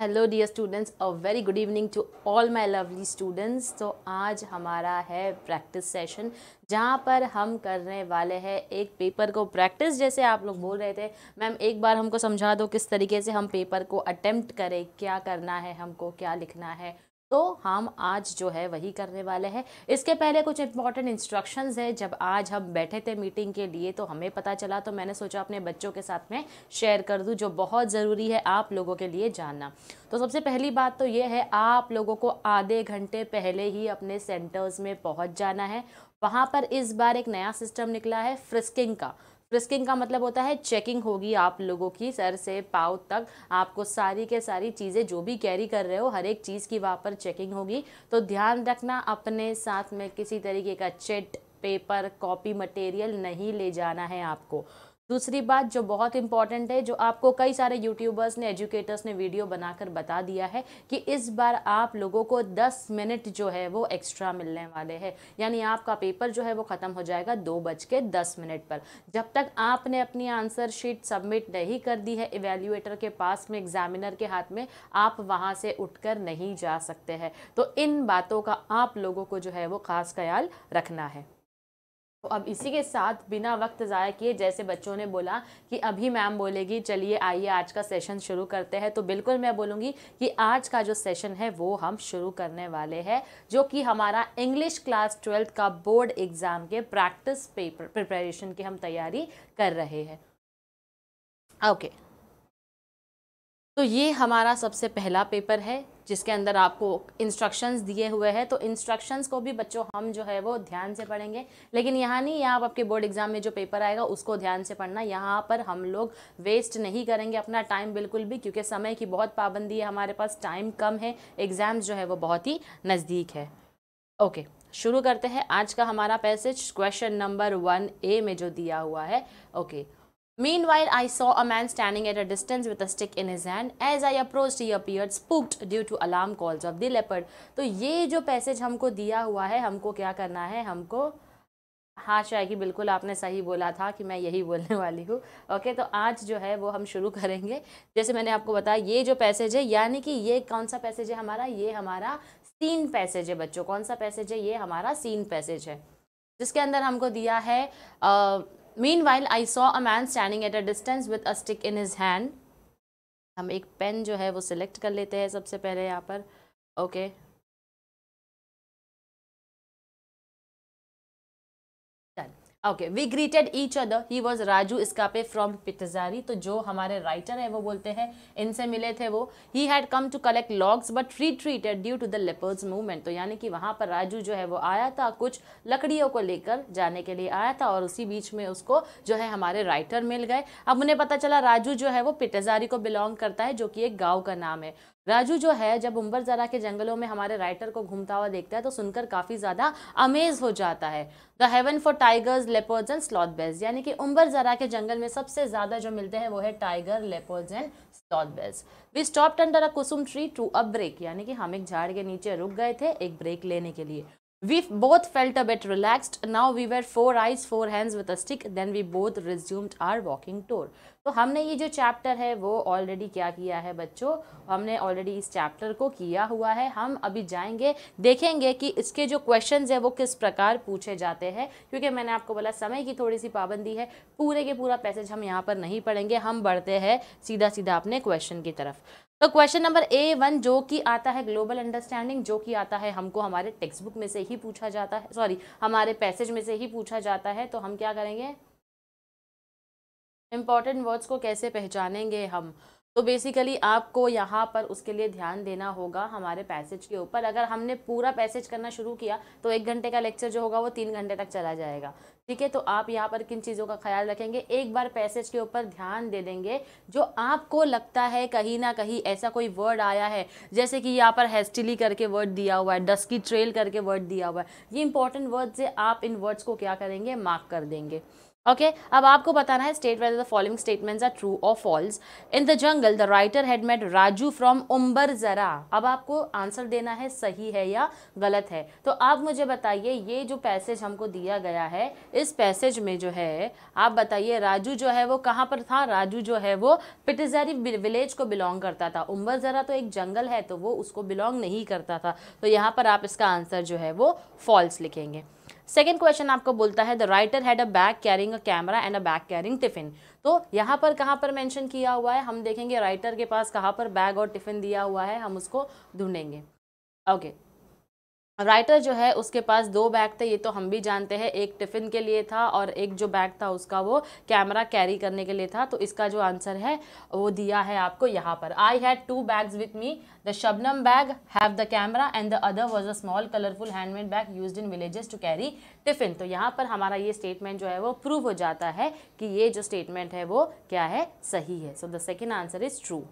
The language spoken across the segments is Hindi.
हेलो डियर स्टूडेंट्स और very good evening to all my lovely students तो आज हमारा है प्रैक्टिस सेशन जहाँ पर हम करने वाले हैं एक पेपर को प्रैक्टिस जैसे आप लोग बोल रहे थे मैम एक बार हमको समझा दो किस तरीके से हम पेपर को अटेम्प्ट करें क्या करना है हमको क्या लिखना है तो हम आज जो है वही करने वाले हैं इसके पहले कुछ इंपॉर्टेंट इंस्ट्रक्शंस है जब आज हम बैठे थे मीटिंग के लिए तो हमें पता चला तो मैंने सोचा अपने बच्चों के साथ में शेयर कर दूं जो बहुत ज़रूरी है आप लोगों के लिए जानना तो सबसे पहली बात तो ये है आप लोगों को आधे घंटे पहले ही अपने सेंटर्स में पहुँच जाना है वहाँ पर इस बार एक नया सिस्टम निकला है फ्रिस्किंग का रिस्किंग का मतलब होता है चेकिंग होगी आप लोगों की सर से पाव तक आपको सारी के सारी चीज़ें जो भी कैरी कर रहे हो हर एक चीज़ की वहाँ पर चेकिंग होगी तो ध्यान रखना अपने साथ में किसी तरीके का चेट पेपर कॉपी मटेरियल नहीं ले जाना है आपको दूसरी बात जो बहुत इंपॉर्टेंट है जो आपको कई सारे यूट्यूबर्स ने एजुकेटर्स ने वीडियो बनाकर बता दिया है कि इस बार आप लोगों को 10 मिनट जो है वो एक्स्ट्रा मिलने वाले हैं यानी आपका पेपर जो है वो ख़त्म हो जाएगा दो बज के दस मिनट पर जब तक आपने अपनी आंसर शीट सबमिट नहीं कर दी है इवेल्यूएटर के पास में एग्जामिनर के हाथ में आप वहाँ से उठ नहीं जा सकते हैं तो इन बातों का आप लोगों को जो है वो ख़ास ख्याल रखना है तो अब इसी के साथ बिना वक्त ज़ाया किए जैसे बच्चों ने बोला कि अभी मैम बोलेगी चलिए आइए आज का सेशन शुरू करते हैं तो बिल्कुल मैं बोलूँगी कि आज का जो सेशन है वो हम शुरू करने वाले हैं जो कि हमारा इंग्लिश क्लास ट्वेल्थ का बोर्ड एग्ज़ाम के प्रैक्टिस पेपर प्रिपरेशन की हम तैयारी कर रहे हैं ओके okay. तो ये हमारा सबसे पहला पेपर है जिसके अंदर आपको इंस्ट्रक्शंस दिए हुए हैं तो इंस्ट्रक्शंस को भी बच्चों हम जो है वो ध्यान से पढ़ेंगे लेकिन यहाँ नहीं यहाँ आपके बोर्ड एग्जाम में जो पेपर आएगा उसको ध्यान से पढ़ना यहाँ पर हम लोग वेस्ट नहीं करेंगे अपना टाइम बिल्कुल भी क्योंकि समय की बहुत पाबंदी है हमारे पास टाइम कम है एग्ज़ाम जो है वो बहुत ही नज़दीक है ओके शुरू करते हैं आज का हमारा passage question number one A में जो दिया हुआ है okay okay. Meanwhile, I saw a man standing at a distance with a stick in his hand. As I approached, he appeared spooked due to alarm calls of the leopard. तो ये जो पैसेज हमको दिया हुआ है हमको क्या करना है हमको हाँ शायकी बिल्कुल आपने सही बोला था कि मैं यही बोलने वाली हूँ ओके तो आज जो है वो हम शुरू करेंगे जैसे मैंने आपको बताया ये जो पैसेज है यानी कि ये कौन सा पैसेज है हमारा ये हमारा सीन पैसेज है बच्चों कौन सा पैसेज है ये हमारा सीन पैसेज है जिसके अंदर हमको दिया है आ, Meanwhile, I saw a man standing at a distance with a stick in his hand. हम एक पेन जो है वो सिलेक्ट कर लेते हैं सबसे पहले यहाँ पर okay okay. Okay we greeted each other he was Raju इस्कापे फ्रॉम पिटजारी तो जो हमारे राइटर हैं वो बोलते हैं इनसे मिले थे वो he had come to collect logs but retreated due to the leopard's movement तो यानी कि वहाँ पर राजू जो है वो आया था कुछ लकड़ियों को लेकर जाने के लिए आया था और उसी बीच में उसको जो है हमारे राइटर मिल गए अब उन्हें पता चला राजू जो है वो पिटजारी को बिलोंग करता है जो कि एक गाँव का नाम है राजू जो है जब उम्बर ज़रा के जंगलों में हमारे राइटर को घूमता हुआ देखता है तो सुनकर काफ़ी ज़्यादा अमेज हो जाता है the haven for tigers leopards and sloth bears यानी कि उम्बर ज़रा के जंगल में सबसे ज़्यादा जो मिलते हैं वो है tiger leopards and sloth bears we stop under a kusum tree to a break यानी कि हम एक झाड़ के नीचे रुक गए थे एक ब्रेक लेने के लिए We both felt a bit relaxed. Now we were four eyes, four hands with a stick. Then we both resumed our walking tour. तो हमने ये जो चैप्टर है वो ऑलरेडी क्या किया है बच्चों हमने ऑलरेडी इस चैप्टर को किया हुआ है हम अभी जाएंगे देखेंगे कि इसके जो क्वेश्चंस है वो किस प्रकार पूछे जाते हैं क्योंकि मैंने आपको बोला समय की थोड़ी सी पाबंदी है पूरे के पूरा पैसेज हम यहाँ पर नहीं पढ़ेंगे हम बढ़ते हैं सीधा सीधा अपने क्वेश्चन की तरफ तो क्वेश्चन नंबर ए वन जो कि आता है ग्लोबल अंडरस्टैंडिंग जो कि आता है हमको हमारे टेक्स्ट बुक में से ही पूछा जाता है सॉरी हमारे पैसेज में से ही पूछा जाता है तो हम क्या करेंगे इम्पॉर्टेंट वर्ड्स को कैसे पहचानेंगे हम तो बेसिकली आपको यहाँ पर उसके लिए ध्यान देना होगा हमारे पैसेज के ऊपर अगर हमने पूरा पैसेज करना शुरू किया तो एक घंटे का लेक्चर जो होगा वो तीन घंटे तक चला जाएगा ठीक है तो आप यहाँ पर किन चीज़ों का ख्याल रखेंगे एक बार पैसेज के ऊपर ध्यान दे देंगे जो आपको लगता है कहीं ना कहीं ऐसा कोई वर्ड आया है जैसे कि यहाँ पर हेस्टिली करके वर्ड दिया हुआ है डस्की ट्रेल करके वर्ड दिया हुआ है ये इंपॉर्टेंट वर्ड से आप इन वर्ड्स को क्या करेंगे मार्क कर देंगे ओके अब आपको बताना है state whether the following statements are true और false in the jungle the writer had met Raju from Umbarzara अब आपको आंसर देना है सही है या गलत है तो आप मुझे बताइए ये जो पैसेज हमको दिया गया है इस पैसेज में जो है आप बताइए राजू जो है वो कहाँ पर था राजू जो है वो पिटजारी विलेज को बिलोंग करता था उम्बर जरा तो एक जंगल है तो वो उसको बिलोंग नहीं करता था तो यहाँ पर आप इसका आंसर जो है वो फॉल्स लिखेंगे सेकेंड क्वेश्चन आपको बोलता है the writer had a bag carrying a camera and a bag carrying tiffin तो यहाँ पर कहाँ पर मैंशन किया हुआ है हम देखेंगे राइटर के पास कहाँ पर बैग और टिफिन दिया हुआ है हम उसको ढूंढेंगे ओके okay. राइटर जो है उसके पास दो बैग थे ये तो हम भी जानते हैं एक टिफ़िन के लिए था और एक जो बैग था उसका वो कैमरा कैरी करने के लिए था तो इसका जो आंसर है वो दिया है आपको यहाँ पर I had two bags with me the shabnam bag have the camera and the other was a small colourful handmade bag use in villages to carry tiffin तो यहाँ पर हमारा ये स्टेटमेंट जो है वो प्रूव हो जाता है कि ये जो स्टेटमेंट है वो क्या है सही है so the second answer is true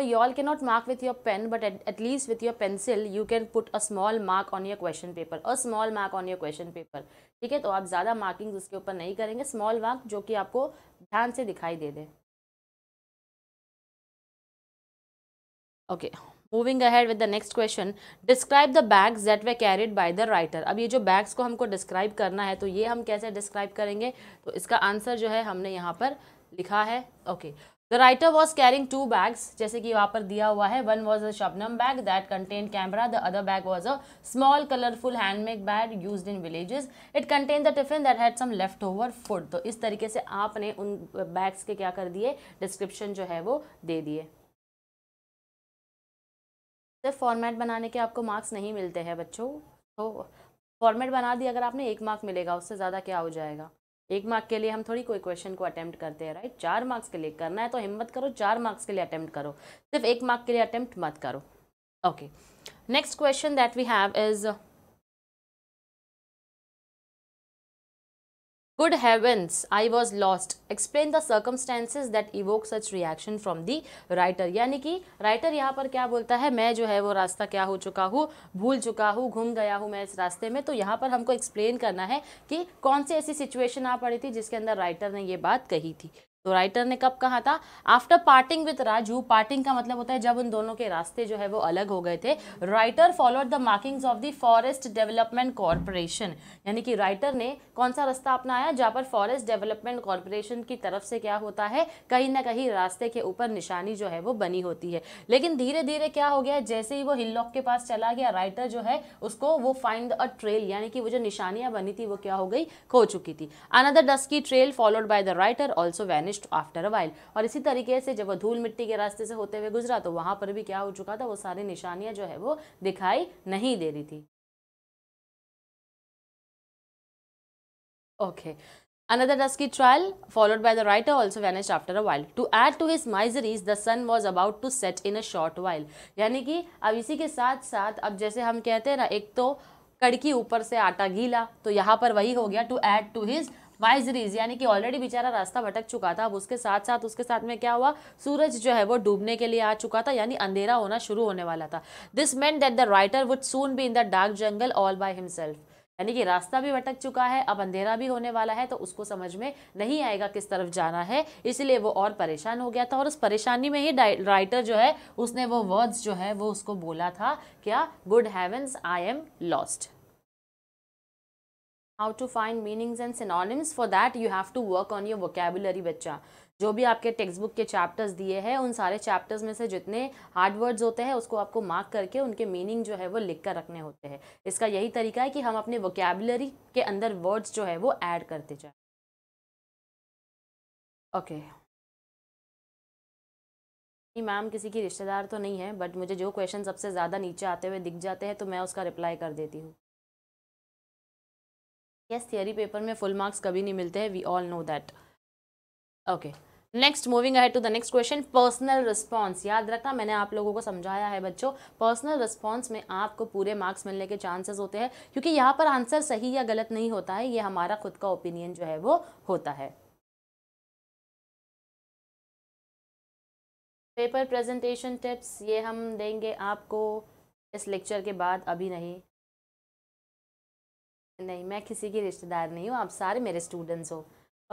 So you all cannot mark with your pen, but at, at least with your pencil you can put a small mark on your question paper. A small mark on your question paper. ठीक है तो आप ज़्यादा मार्किंग उसके ऊपर नहीं करेंगे स्मॉल मार्क जो कि आपको ध्यान से दिखाई दे दे okay moving ahead with the next question describe the bags that were carried by the writer अब ये जो बैग्स को हमको डिस्क्राइब करना है तो ये हम कैसे डिस्क्राइब करेंगे तो इसका आंसर जो है हमने यहाँ पर लिखा है okay okay. The writer was carrying two bags जैसे कि वहाँ पर दिया हुआ है one was a shabnam bag that contain camera the other bag was a small colourful handmade bag use in villages it contain the tiffin that had some left over food तो इस तरीके से आपने उन बैग्स के क्या कर दिए डिस्क्रिप्शन जो है वो दे दिए सिर्फ फॉर्मेट बनाने के आपको मार्क्स नहीं मिलते हैं बच्चों तो फॉर्मेट बना दिए अगर आपने एक मार्क मिलेगा उससे ज़्यादा क्या हो जाएगा एक मार्क के लिए हम थोड़ी कोई क्वेश्चन को अटैम्प्ट करते हैं राइट चार मार्क्स के लिए करना है तो हिम्मत करो चार मार्क्स के लिए अटैम्प्ट करो सिर्फ एक मार्क के लिए अटैम्प्ट मत करो okay next question that we have is Good heavens, I was lost. Explain the circumstances that evoke such reaction from the writer यानी कि राइटर यहाँ पर क्या बोलता है मैं जो है वो रास्ता क्या हो चुका हूँ भूल चुका हूँ घूम गया हूँ मैं इस रास्ते में तो यहाँ पर हमको एक्सप्लेन करना है कि कौन सी ऐसी सिचुएशन आ पड़ी थी जिसके अंदर राइटर ने ये बात कही थी तो राइटर ने कब कहा था after parting with Raju parting का मतलब होता है जब उन दोनों के रास्ते जो है वो अलग हो गए थे writer followed the markings of the forest development corporation यानी कि राइटर ने कौन सा रास्ता अपनाया जहाँ पर फॉरेस्ट डेवलपमेंट कॉरपोरेशन की तरफ से क्या होता है कहीं ना कहीं रास्ते के ऊपर निशानी जो है वो बनी होती है लेकिन धीरे धीरे क्या हो गया जैसे ही वो हिलॉक के पास चला गया राइटर जो है उसको वो फाइंड अ ट्रेल यानी कि वो जो निशानियाँ बनी थी वो क्या हो गई खो चुकी थी another dusky trail followed by the writer also vanish vanished after a while और इसी तरीके से जब वो धूल मिट्टी के रास्ते से होते हुए गुजरा तो वहाँ पर भी क्या हो चुका था वो सारी निशानियाँ जो है वो दिखाई नहीं दे रही थी Okay. Another dusky trial, followed by the writer, also vanished after a while. To add to his miseries, the sun was about to set in a short while. यानी कि अब इसी के साथ साथ अब जैसे हम कहते हैं ना एक तो कड़की ऊपर से आटा गीला तो यहाँ पर वही हो गया to add to his miseries यानी कि ऑलरेडी बेचारा रास्ता भटक चुका था अब उसके साथ साथ उसके साथ में क्या हुआ सूरज जो है वो डूबने के लिए आ चुका था यानी अंधेरा होना शुरू होने वाला था this meant that the writer would soon be in the dark jungle all by himself यानी कि रास्ता भी भटक चुका है अब अंधेरा भी होने वाला है तो उसको समझ में नहीं आएगा किस तरफ जाना है इसलिए वो और परेशान हो गया था और उस परेशानी में ही राइटर जो है उसने वो वर्ड्स जो है वो उसको बोला था क्या good heavens I am lost how to find meanings and synonyms for that you have to work on your vocabulary बच्चा जो भी आपके टेक्स्ट बुक के चैप्टर्स दिए हैं उन सारे चैप्टर्स में से जितने हार्ड वर्ड्स होते हैं उसको आपको मार्क करके उनके मीनिंग जो है वो लिख कर रखने होते हैं इसका यही तरीका है कि हम अपने वोकेबुलरी के अंदर वर्ड्स जो है वो ऐड करते जाए ओके okay. मैम किसी की रिश्तेदार तो नहीं है बट मुझे जो क्वेश्चन सबसे ज़्यादा नीचे आते हुए दिख जाते हैं तो मैं उसका रिप्लाई कर देती हूँ यस थियरी पेपर में फुल मार्क्स कभी नहीं मिलते हैं we all know that okay next moving ahead to the next question personal response याद रखना मैंने आप लोगों को समझाया है बच्चों पर्सनल रिस्पॉन्स में आपको पूरे मार्क्स मिलने के चांसेस होते हैं क्योंकि यहाँ पर आंसर सही या गलत नहीं होता है ये हमारा खुद का ओपिनियन जो है वो होता है पेपर प्रेजेंटेशन टिप्स ये हम देंगे आपको इस लेक्चर के बाद अभी नहीं नहीं मैं किसी की रिश्तेदार नहीं हूँ आप सारे मेरे स्टूडेंट्स हो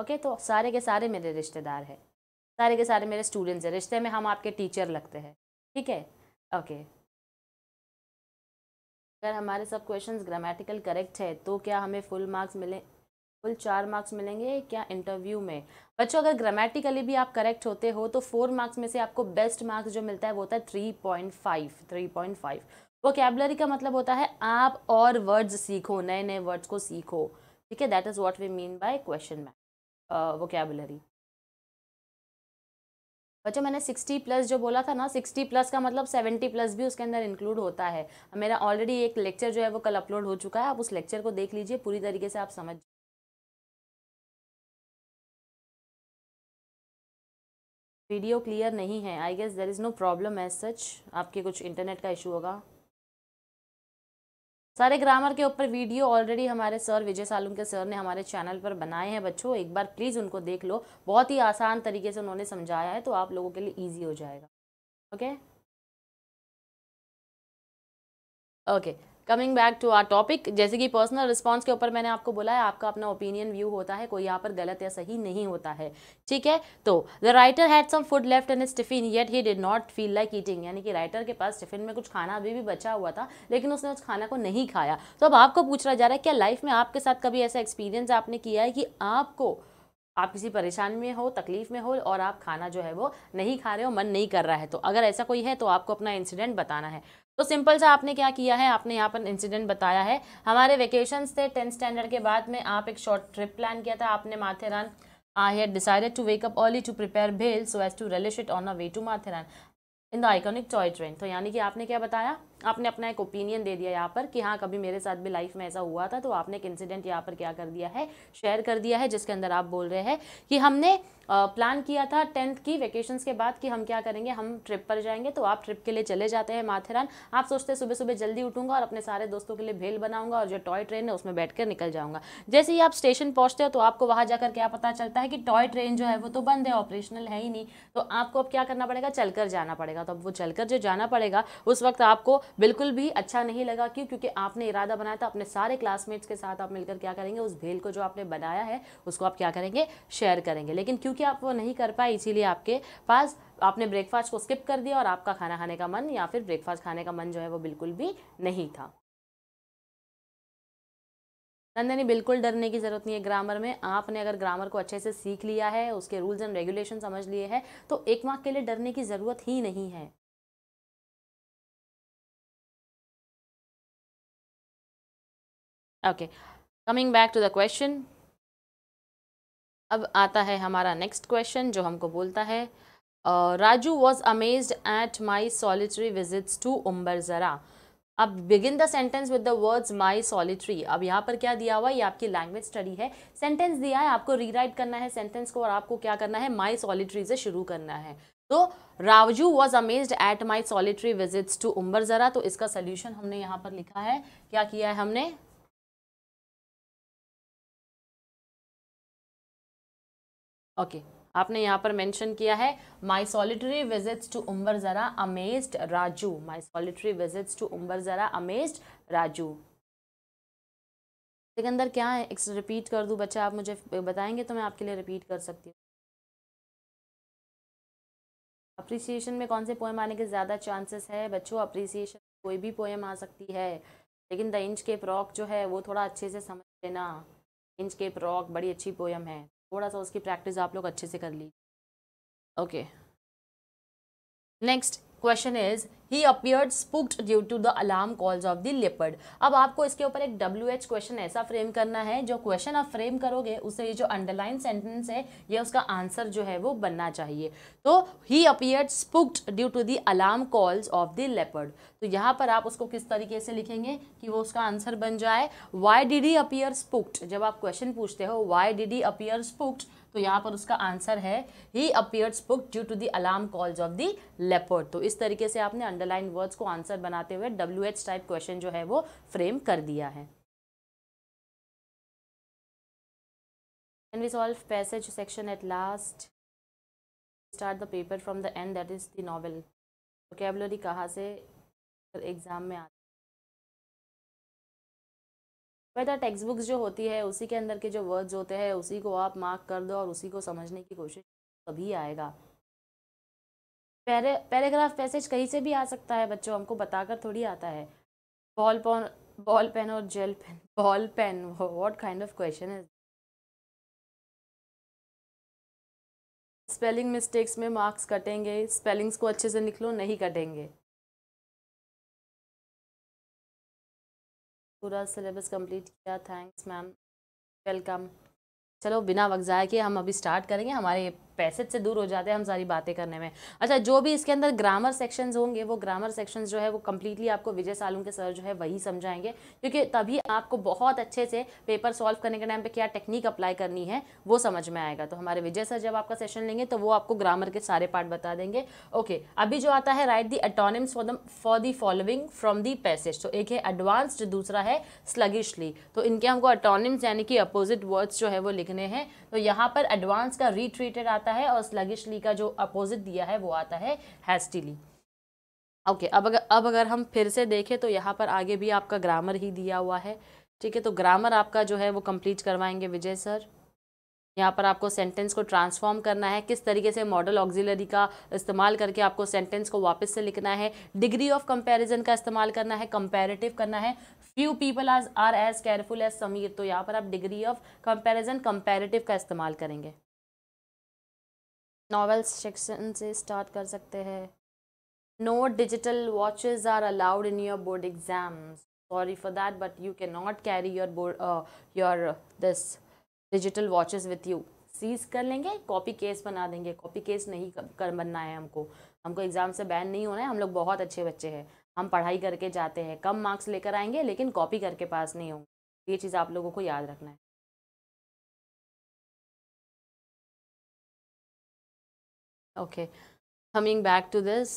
ओके तो सारे के सारे मेरे रिश्तेदार हैं सारे के सारे मेरे स्टूडेंट्स हैं रिश्ते में हम आपके टीचर लगते हैं ठीक है ओके अगर हमारे सब क्वेश्चंस ग्रामेटिकल करेक्ट है तो क्या हमें फुल मार्क्स मिले फुल चार मार्क्स मिलेंगे क्या इंटरव्यू में बच्चों अगर ग्रामेटिकली भी आप करेक्ट होते हो तो फोर मार्क्स में से आपको बेस्ट मार्क्स जो मिलता है वो होता है three point five three point five vocabulary का मतलब होता है आप और वर्ड्स सीखो नए नए वर्ड्स को सीखो ठीक है that is what we mean by question map vocabulary बच्चों मैंने सिक्सटी प्लस जो बोला था ना सिक्सटी प्लस का मतलब सेवेंटी प्लस भी उसके अंदर इंक्लूड होता है मेरा ऑलरेडी एक लेक्चर जो है वो कल अपलोड हो चुका है आप उस लेक्चर को देख लीजिए पूरी तरीके से आप समझ वीडियो क्लियर नहीं है I guess there is no problem as such आपके कुछ इंटरनेट का इशू होगा सारे ग्रामर के ऊपर वीडियो ऑलरेडी हमारे सर विजय सालुम के सर ने हमारे चैनल पर बनाए हैं बच्चों एक बार प्लीज़ उनको देख लो बहुत ही आसान तरीके से उन्होंने समझाया है तो आप लोगों के लिए ईजी हो जाएगा okay okay coming back to our topic जैसे कि पर्सनल रिस्पॉन्स के ऊपर मैंने आपको बोला है आपका अपना ओपिनियन व्यू होता है कोई यहाँ पर गलत या सही नहीं होता है ठीक है तो the writer had some food left in tiffin yet he did not feel like eating यानी कि राइटर के पास टिफिन में कुछ खाना अभी भी बचा हुआ था लेकिन उसने उस खाना को नहीं खाया तो अब आपको पूछा जा रहा है क्या लाइफ में आपके साथ कभी ऐसा एक्सपीरियंस आपने किया है कि आपको आप किसी परेशानी में हो तकलीफ़ में हो और आप खाना जो है वो नहीं खा रहे हो मन नहीं कर रहा है तो अगर ऐसा कोई है तो आपको अपना इंसिडेंट बताना है तो सिंपल सा आपने क्या किया है आपने यहाँ पर इंसिडेंट बताया है हमारे वेकेशंस थे टेंथ स्टैंडर्ड के बाद में आप एक शॉर्ट ट्रिप प्लान किया था आपने Matheran I had decided to wake up early to prepare bhel so as to relish it on a way to Matheran in the iconic toy train तो यानी कि आपने क्या बताया आपने अपना एक ओपिनियन दे दिया यहाँ पर कि हाँ कभी मेरे साथ भी लाइफ में ऐसा हुआ था तो आपने एक इंसिडेंट यहाँ पर क्या कर दिया है शेयर कर दिया है जिसके अंदर आप बोल रहे हैं कि हमने प्लान किया था टेंथ की वेकेशंस के बाद कि हम क्या करेंगे हम ट्रिप पर जाएंगे तो आप ट्रिप के लिए चले जाते हैं माथेरान आप सोचते हैं सुबह सुबह जल्दी उठूंगा और अपने सारे दोस्तों के लिए भेल बनाऊंगा और जो टॉय ट्रेन है उसमें बैठकर निकल जाऊंगा जैसे ही आप स्टेशन पहुंचते हो तो आपको वहाँ जाकर क्या पता चलता है कि टॉय ट्रेन जो है वो तो बंद है ऑपरेशनल है ही नहीं तो आपको अब क्या करना पड़ेगा चलकर जाना पड़ेगा तो अब वो चलकर जो जाना पड़ेगा उस वक्त आपको बिल्कुल भी अच्छा नहीं लगा क्यों क्योंकि आपने इरादा बनाया था अपने सारे क्लासमेट्स के साथ आप मिलकर क्या करेंगे उस भेल को जो आपने बनाया है उसको आप क्या करेंगे शेयर करेंगे लेकिन क्योंकि आप वो नहीं कर पाए इसीलिए आपके पास आपने ब्रेकफास्ट को स्किप कर दिया और आपका खाना खाने का मन या फिर ब्रेकफास्ट खाने का मन जो है वो बिल्कुल भी नहीं था नंदनी बिल्कुल डरने की ज़रूरत नहीं है ग्रामर में आपने अगर ग्रामर को अच्छे से सीख लिया है उसके रूल्स एंड रेगुलेशन समझ लिए हैं तो एक मार्क के लिए डरने की ज़रूरत ही नहीं है okay coming back to the question अब आता है हमारा नेक्स्ट क्वेश्चन जो हमको बोलता है Raju was amazed at my solitary visits to Umbarzara अब begin the sentence with the words my solitary अब यहाँ पर क्या दिया हुआ है ये आपकी लैंग्वेज स्टडी है सेंटेंस दिया है आपको रीराइट करना है सेंटेंस को और आपको क्या करना है माई सॉलिटरी से शुरू करना है तो Raju was amazed at my solitary visits to Umbarzara तो इसका सोल्यूशन हमने यहाँ पर लिखा है क्या किया है हमने ओके आपने यहाँ पर मेंशन किया है my solitary visits to Umbarzara amazed Raju my solitary visits to Umbarzara amazed Raju Sikandar क्या है रिपीट कर दूँ बच्चा आप मुझे बताएंगे तो मैं आपके लिए रिपीट कर सकती हूँ अप्रिसिएशन में कौन से पोएम आने के ज़्यादा चांसेस है बच्चों अप्रिसिएशन कोई भी पोएम आ सकती है लेकिन द इंच के प्रॉक जो है वो थोड़ा अच्छे से समझ लेना इंच के प्रॉक बड़ी अच्छी पोएम है थोड़ा सा उसकी प्रैक्टिस आप लोग अच्छे से कर लीजिए okay next question is he appeared spooked due to the alarm calls of the leopard अब आपको इसके ऊपर एक डब्ल्यू एच क्वेश्चन ऐसा फ्रेम करना है जो क्वेश्चन आप फ्रेम करोगे उससे ये जो अंडरलाइन सेंटेंस है यह उसका आंसर जो है वो बनना चाहिए तो he appeared spooked due to the alarm calls of the leopard तो यहाँ पर आप उसको किस तरीके से लिखेंगे कि वो उसका आंसर बन जाए why did he appear spooked जब आप क्वेश्चन पूछते हो why did he appear spooked तो यहाँ पर उसका आंसर है he appears spooked due to the alarm calls of the leopard तो इस तरीके से आपने अंडरलाइन वर्ड्स को आंसर बनाते हुए डब्ल्यू एच टाइप क्वेश्चन जो है वो फ्रेम कर दिया है Can we solve passage section at last? Start the paper from the end that is the novel. Vocabulary कहाँ से एग्ज़ाम में आ बेटा टेक्स्ट बुक्स जो होती है उसी के अंदर के जो वर्ड्स होते हैं उसी को आप मार्क कर दो और उसी को समझने की कोशिश तभी आएगा पैरे पैराग्राफ पैसेज कहीं से भी आ सकता है बच्चों हमको बताकर थोड़ी आता है बॉल पॉन बॉल पेन और gel pen ball pen what kind of question is spelling mistakes में मार्क्स कटेंगे स्पेलिंग्स को अच्छे से लिख लो नहीं कटेंगे पूरा सिलेबस कंप्लीट किया थैंक्स मैम वेलकम चलो बिना वक्त जाए के हम अभी स्टार्ट करेंगे हमारे पैसेज से दूर हो जाते हैं हम सारी बातें करने में अच्छा जो भी इसके अंदर ग्रामर सेक्शंस होंगे वो ग्रामर सेक्शंस जो है वो कम्प्लीटली आपको विजय सालू के सर जो है वही समझाएंगे क्योंकि तभी आपको बहुत अच्छे से पेपर सॉल्व करने के टाइम पर क्या टेक्निक अप्लाई करनी है वो समझ में आएगा तो हमारे विजय सर जब आपका सेशन लेंगे तो वो आपको ग्रामर के सारे पार्ट बता देंगे ओके अभी जो आता है write the antonyms for the for the following from the passage तो एक है एडवांस्ड दूसरा है स्लगिशली तो इनके हमको अटोनम्स यानी कि अपोजिट वर्ड्स जो है वो लिखने हैं तो यहाँ पर एडवांस का रिट्रीटेड आता है और स्लगिशली का जो अपोजिट दिया है वो आता है हैस्टिली ओके okay, अब अगर अब अगर हम फिर से देखें तो यहाँ पर आगे भी आपका ग्रामर ही दिया हुआ है ठीक है तो ग्रामर आपका जो है वो कंप्लीट करवाएंगे विजय सर यहाँ पर आपको सेंटेंस को ट्रांसफॉर्म करना है किस तरीके से मॉडल ऑक्जिलरी का इस्तेमाल करके आपको सेंटेंस को वापस से लिखना है डिग्री ऑफ कंपैरिजन का इस्तेमाल करना है कंपैरेटिव करना है फ्यू पीपल आज are as careful as Sameer तो यहाँ पर आप डिग्री ऑफ कंपैरिजन कंपैरेटिव का इस्तेमाल करेंगे नॉवेल्स सेक्शन से स्टार्ट कर सकते हैं no digital watches are allowed in your board exams sorry for that but you can not carry your board your this digital watches with you seize कर लेंगे कॉपी केस बना देंगे कॉपी केस नहीं कर बनना है हमको हमको एग्ज़ाम से बैन नहीं होना है हम लोग बहुत अच्छे बच्चे हैं हम पढ़ाई करके जाते हैं कम मार्क्स लेकर आएंगे लेकिन कॉपी करके पास नहीं होंगे ये चीज़ आप लोगों को याद रखना है okay coming back to this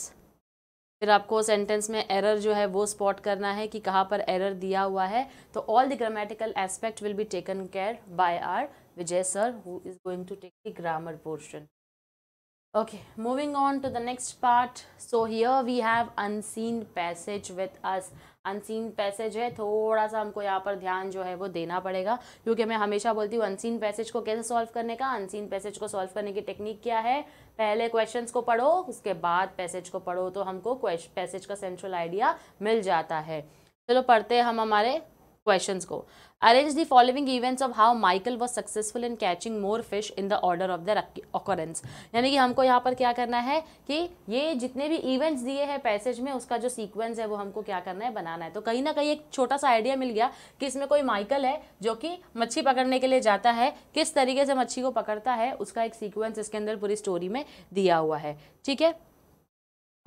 फिर आपको सेंटेंस में एरर जो है वो स्पॉट करना है कि कहाँ पर एरर दिया हुआ है तो all the grammatical aspect will be taken care by our Vijay sir who is going to take the grammar portion okay moving on to the next part so here we have unseen passage with us unseen passage है थोड़ा सा हमको यहाँ पर ध्यान जो है वो देना पड़ेगा क्योंकि मैं हमेशा बोलती हूँ अनसीन पैसेज को कैसे सॉल्व करने का अनसीन पैसेज को सॉल्व करने की टेक्निक क्या है पहले क्वेश्चंस को पढ़ो उसके बाद पैसेज को पढ़ो तो हमको पैसेज का सेंट्रल आइडिया मिल जाता है चलो पढ़ते हैं हम हमारे क्वेश्चन को arrange the following events of how Michael was successful in catching more fish in the order of their occurrence. यानी कि हमको यहाँ पर क्या करना है कि ये जितने भी इवेंट्स दिए हैं पैसेज में उसका जो सीक्वेंस है वो हमको क्या करना है बनाना है तो कहीं ना कहीं एक छोटा सा आइडिया मिल गया कि इसमें कोई माइकल है जो कि मच्छी पकड़ने के लिए जाता है किस तरीके से मच्छी को पकड़ता है उसका एक सीक्वेंस इसके अंदर पूरी स्टोरी में दिया हुआ है ठीक है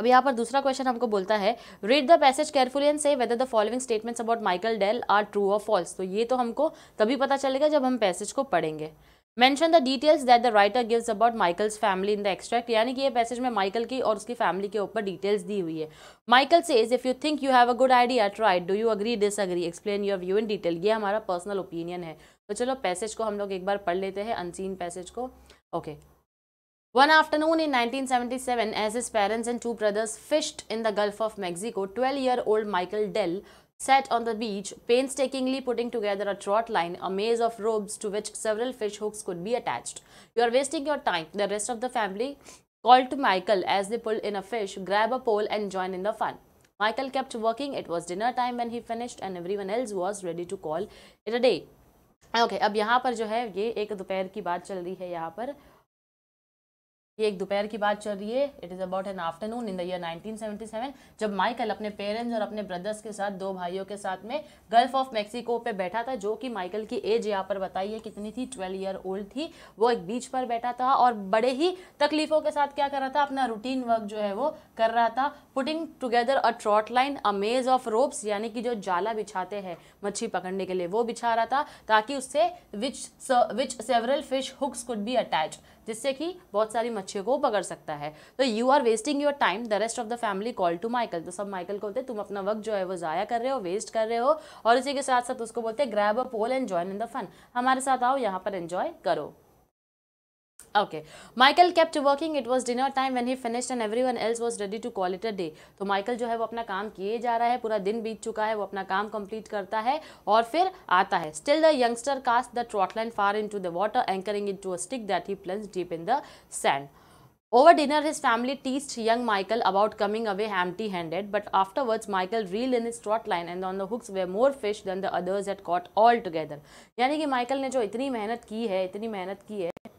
अब यहाँ पर दूसरा क्वेश्चन हमको बोलता है read the passage carefully and say whether the following statements about Michael Dell are true और फॉल्स तो ये तो हमको तभी पता चलेगा जब हम पैसेज को पढ़ेंगे mention the details that the writer gives about Michael's family in the extract यानी कि ये पैसेज में माइकल की और उसकी फैमिली के ऊपर डिटेल्स दी हुई है माइकल से is if you think you have a good idea try do you agree disagree explain your view in detail ये हमारा पर्सनल ओपिनियन है तो चलो पैसेज को हम लोग एक बार पढ़ लेते हैं अनसीन पैसेज को okay okay. One afternoon in 1977, as his parents and two brothers fished in the Gulf of Mexico, 12-year-old Michael Dell sat on the beach, painstakingly putting together a trot line, a maze of ropes to which several fish hooks could be attached. You are wasting your time. The rest of the family called to Michael as they pull in a fish, grab a pole and join in the fun. Michael kept working. It was dinner time when he finished and everyone else was ready to call it a day. Okay okay, अब यहाँ पर जो है ये एक दोपहर की बात चल रही है यहाँ पर ये एक दोपहर की बात चल रही है it is about an afternoon in the year 1977 जब माइकल अपने पेरेंट्स और अपने ब्रदर्स के साथ दो भाइयों के साथ में गल्फ ऑफ मेक्सिको पे बैठा था जो कि माइकल की एज यहाँ पर बताई है कितनी थी 12 ईयर ओल्ड थी वो एक बीच पर बैठा था और बड़े ही तकलीफ़ों के साथ क्या कर रहा था अपना रूटीन वर्क जो है वो कर रहा था putting together a trot line a maze of ropes यानी कि जो जाला बिछाते हैं मच्छी पकड़ने के लिए वो बिछा रहा था ताकि उससे which which several fish hooks could be attach जिससे कि बहुत सारी मच्छियों को पकड़ सकता है तो you are wasting your time the rest of the family call to Michael तो सब माइकल को बोलते तुम अपना वक्त जो है वो ज़ाया कर रहे हो वेस्ट कर रहे हो और इसी के साथ साथ उसको बोलते grab a pole and join in the fun हमारे साथ आओ यहाँ पर एंजॉय करो okay Michael kept working it was dinner time when he finish and everyone else was ready to call it a day तो माइकल जो है वो अपना काम किए जा रहा है पूरा दिन बीत चुका है वो अपना काम कंप्लीट करता है और फिर आता है still the youngster cast the trotline far into the water anchoring into a stick that he प्लस deep in the sand Over dinner, his family teased young Michael about coming away empty-handed. But afterwards, Michael reeled in his trot line, and on the hooks were more fish than the others had caught altogether. यानी कि माइकल ने जो इतनी मेहनत की है इतनी मेहनत की है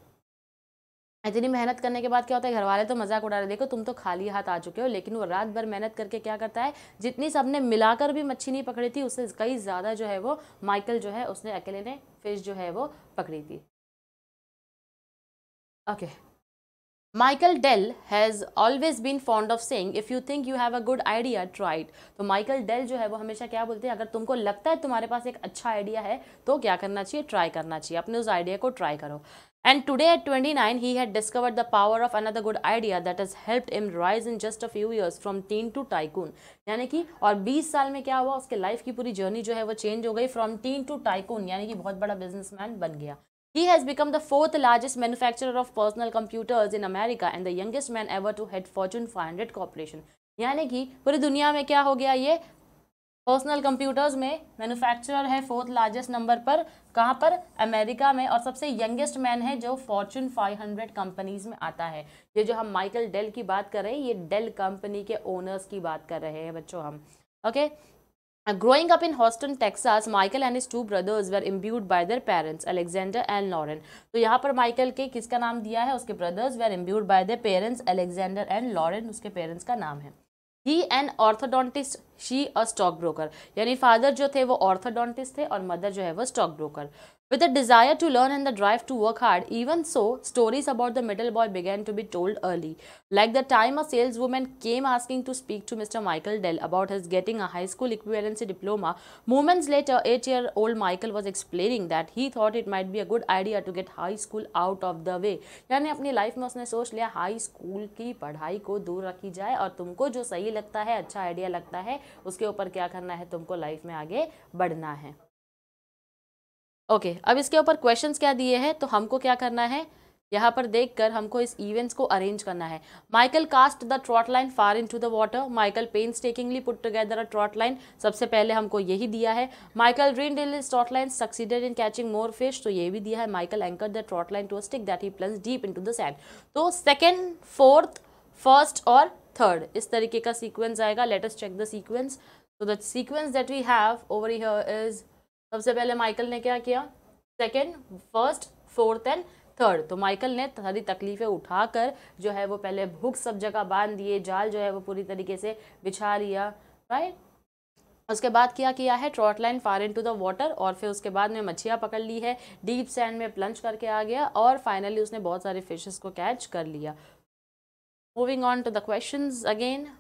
इतनी मेहनत करने के बाद क्या होता है घर वाले तो मजाक उड़ा रहे देखो तुम तो खाली हाथ आ चुके हो लेकिन वो रात भर मेहनत करके क्या करता है जितनी सबने मिलाकर भी मच्छी नहीं पकड़ी थी उससे कई ज़्यादा जो है वो माइकल जो है उसने अकेले ने फिश जो है वो पकड़ी थी okay Michael Dell has always been fond of saying if you think you have a good idea tried तो माइकल डेल जो है वो हमेशा क्या बोलते हैं अगर तुमको लगता है तुम्हारे पास एक अच्छा आइडिया है तो क्या करना चाहिए ट्राई करना चाहिए अपने उस आइडिया को ट्राई करो And today at 29, he had discovered the power of another good idea that has helped him rise in just a few years from teen to tycoon. yani ki aur 20 saal mein kya hua uske life ki puri journey jo hai wo change ho gayi from teen to tycoon yani ki bahut bada businessman ban gaya He has become the fourth largest manufacturer of personal computers in America and the youngest man ever to head Fortune 500 corporation. यानी कि पूरी दुनिया में क्या हो गया ये पर्सनल कंप्यूटर्स में मैन्युफैक्चरर है फोर्थ लार्जेस्ट नंबर पर कहाँ पर अमेरिका में और सबसे यंगेस्ट मैन है जो फॉर्चून 500 कंपनीज में आता है ये जो हम माइकल डेल की बात कर रहे हैं ये डेल कंपनी के ओनर्स की बात कर रहे हैं बच्चों हम okay growing up in Houston Texas Michael and his two brothers brothers imbued imbued by parents Alexander and Lorraine तो यहाँ पर माइकल के किसका नाम दिया है उसके brothers were imbued by their parents Alexander and Lorraine उसके पेरेंट्स का नाम है he an orthodontist she a stock broker यानी फादर जो थे वो ऑर्थोडोंटिस्ट थे और मदर जो है वो stock broker With a desire to learn and the drive to work hard, even so, stories about the middle boy began to be told early. Like the time a saleswoman came asking to speak to Mr. Michael Dell about his getting a high school equivalency diploma, moments later, eight year old Michael was explaining that he thought it might be a good idea to get high school out of the way. यानी अपनी life में उसने सोच लिया high school की पढ़ाई को दूर रखी जाए और तुमको जो सही लगता है अच्छा idea लगता है उसके ऊपर क्या करना है तुमको life में आगे बढ़ना है ओके okay, अब इसके ऊपर क्वेश्चंस क्या दिए हैं तो हमको क्या करना है यहाँ पर देखकर हमको इस इवेंट्स को अरेंज करना है Michael cast the trot line far into the water Michael painstakingly put together a trot line सबसे पहले हमको यही दिया है माइकल रीन Dell is trot line succeeded in catching more fish तो ये भी दिया है Michael anchor the trot line to stick that he प्लस deep into the sand तो सेकेंड फोर्थ फर्स्ट और थर्ड इस तरीके का सीक्वेंस आएगा लेटेस्ट चेक द सीक्वेंस तो the sequence that we have over here is सबसे पहले माइकल ने क्या किया second first fourth and third तो माइकल ने सारी तकलीफ़ें उठाकर जो है वो पहले भूख सब जगह बांध दिए जाल जो है वो पूरी तरीके से बिछा लिया राइट उसके बाद क्या किया है trot line far into the water और फिर उसके बाद में मछियाँ पकड़ ली है डीप सैंड में प्लंज करके आ गया और फाइनली उसने बहुत सारे फिशेस को कैच कर लिया moving on to the questions again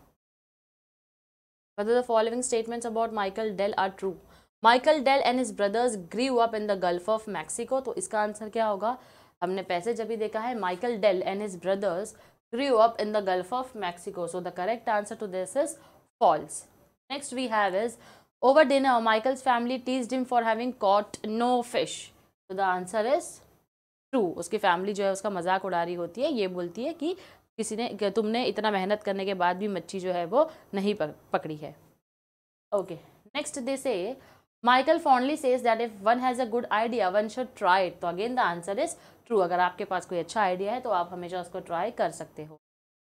whether the following statements about Michael Dell are Michael Dell and his brothers grew up in the Gulf of Mexico तो इसका आंसर क्या होगा हमने पैसेज अभी देखा है Michael Dell and his brothers grew up in the Gulf of Mexico so the correct answer to this is false next we have is over dinner Michael's family teased him for having caught no fish So the answer is true उसकी फैमिली जो है उसका मजाक उड़ा रही होती है ये बोलती है कि किसी ने कि तुमने इतना मेहनत करने के बाद भी मच्छी जो है वो नहीं पकड़ी है okay next they say Michael fondly says that if one has a good idea one should try it तो again the answer is true अगर आपके पास कोई अच्छा आइडिया है तो आप हमेशा उसको ट्राई कर सकते हो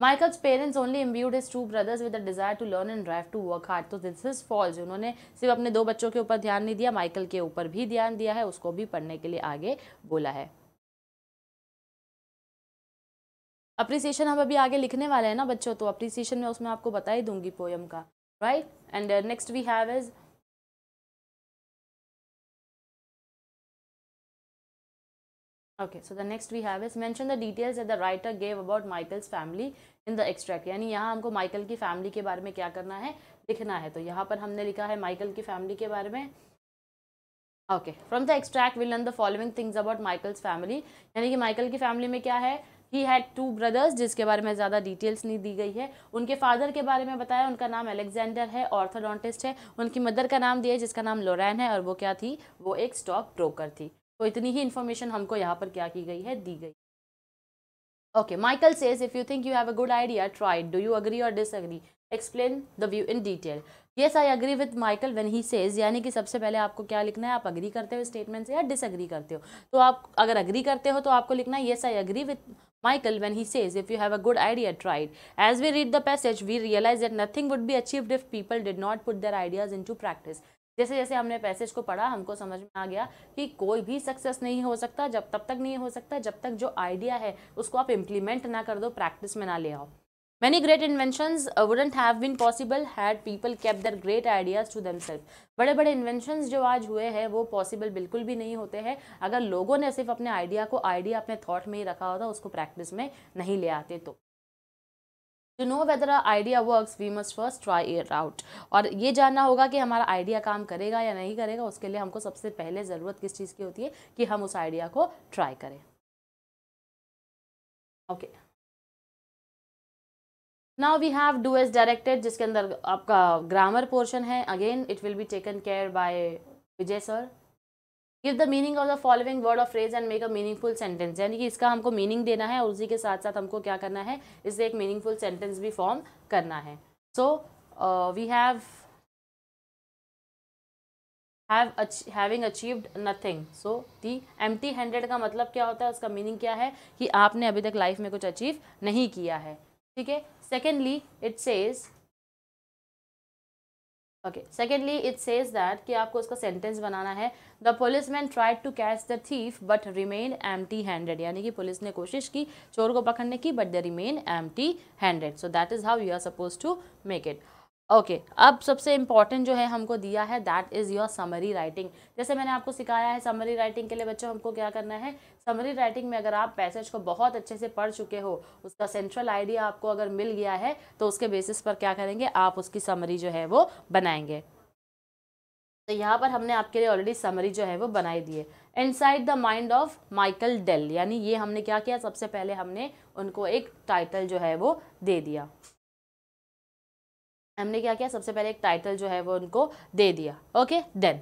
Michael's parents only imbued his two brothers with a desire to learn and drive to work hard तो दिस इज फॉल्स उन्होंने सिर्फ अपने दो बच्चों के ऊपर ध्यान नहीं दिया माइकल के ऊपर भी ध्यान दिया है उसको भी पढ़ने के लिए आगे बोला है अप्रिसिएशन हम अभी आगे लिखने वाले हैं ना बच्चों तो अप्रिसिएशन में उसमें आपको बता ही दूंगी पोयम का right and next we have is okay so the next we have is mention the details the writer gave about Michael's family in the extract यानी यहाँ हमको माइकल की फैमिली के बारे में क्या करना है लिखना है तो यहाँ पर हमने लिखा है माइकल की फैमिली के बारे में okay from the extract will learn the following things about Michael's family यानी कि माइकल की फैमिली में क्या है ही हैड टू ब्रदर्स जिसके बारे में ज़्यादा डिटेल्स नहीं दी गई है उनके फादर के बारे में बताया उनका नाम अलेक्जेंडर है ऑर्थोडोंटिस्ट है उनकी मदर का नाम दिया जिसका नाम लोरैन है और वो क्या थी वो एक स्टॉक ब्रोकर थी तो इतनी ही इन्फॉर्मेशन हमको यहाँ पर क्या की गई है दी गई okay Michael says if you think you have a good idea try do you agree और disagree explain the view in detail yes I agree with Michael when he says यानी कि सबसे पहले आपको क्या लिखना है आप अग्री करते हो स्टेटमेंट से या डिसअग्री करते हो तो आप अगर अग्री करते हो तो आपको लिखना है yes I agree with Michael when he says if you have a good idea tried as we read the passage we realize that nothing would would be if people did not put their ideas into practice जैसे जैसे हमने पैसेज को पढ़ा हमको समझ में आ गया कि कोई भी सक्सेस नहीं हो सकता जब तब तक नहीं हो सकता जब तक जो आइडिया है उसको आप इम्प्लीमेंट ना कर दो प्रैक्टिस में ना ले आओ many great invention wouldn't have been possible had people kept their great ideas to themselves बड़े बड़े इन्वेंशन जो आज हुए हैं वो पॉसिबल बिल्कुल भी नहीं होते हैं अगर लोगों ने सिर्फ अपने आइडिया को आइडिया अपने थाट में ही रखा होता उसको प्रैक्टिस में नहीं ले आते तो to know whether idea works we must first try it out और ये जानना होगा कि हमारा आइडिया काम करेगा या नहीं करेगा उसके लिए हमको सबसे पहले ज़रूरत किस चीज़ की होती है कि हम उस आइडिया को ट्राई करें okay now we have do as directed जिसके अंदर आपका ग्रामर पोर्शन है again it will be taken care by Vijay sir give the meaning of the following word of phrase and make a meaningful sentence यानी कि इसका हमको मीनिंग देना है और उसी के साथ साथ हमको क्या करना है इससे एक मीनिंगफुल सेंटेंस भी फॉर्म करना है so we have have having achieved nothing so the empty handed का मतलब क्या होता है उसका मीनिंग क्या है कि आपने अभी तक लाइफ में कुछ अचीव नहीं किया है ठीक है secondly it says okay secondly it says that कि आपको उसका सेंटेंस बनाना है the policeman tried to catch the thief but remain empty handed यानी कि पुलिस ने कोशिश की चोर को पकड़ने की but the remain empty handed so that is how you are suppose to make it okay okay, अब सबसे इम्पॉर्टेंट जो है हमको दिया है that is your summary writing जैसे मैंने आपको सिखाया है समरी राइटिंग के लिए बच्चों हमको क्या करना है समरी राइटिंग में अगर आप पैसेज को बहुत अच्छे से पढ़ चुके हो उसका सेंट्रल आइडिया आपको अगर मिल गया है तो उसके बेसिस पर क्या करेंगे आप उसकी समरी जो है वो बनाएंगे तो यहाँ पर हमने आपके लिए ऑलरेडी समरी जो है वो बनाई दी है inside the mind of Michael Dell यानी ये हमने क्या किया सबसे पहले हमने उनको एक टाइटल जो है वो दे दिया हमने क्या किया सबसे पहले एक टाइटल जो है वो उनको दे दिया ओके देन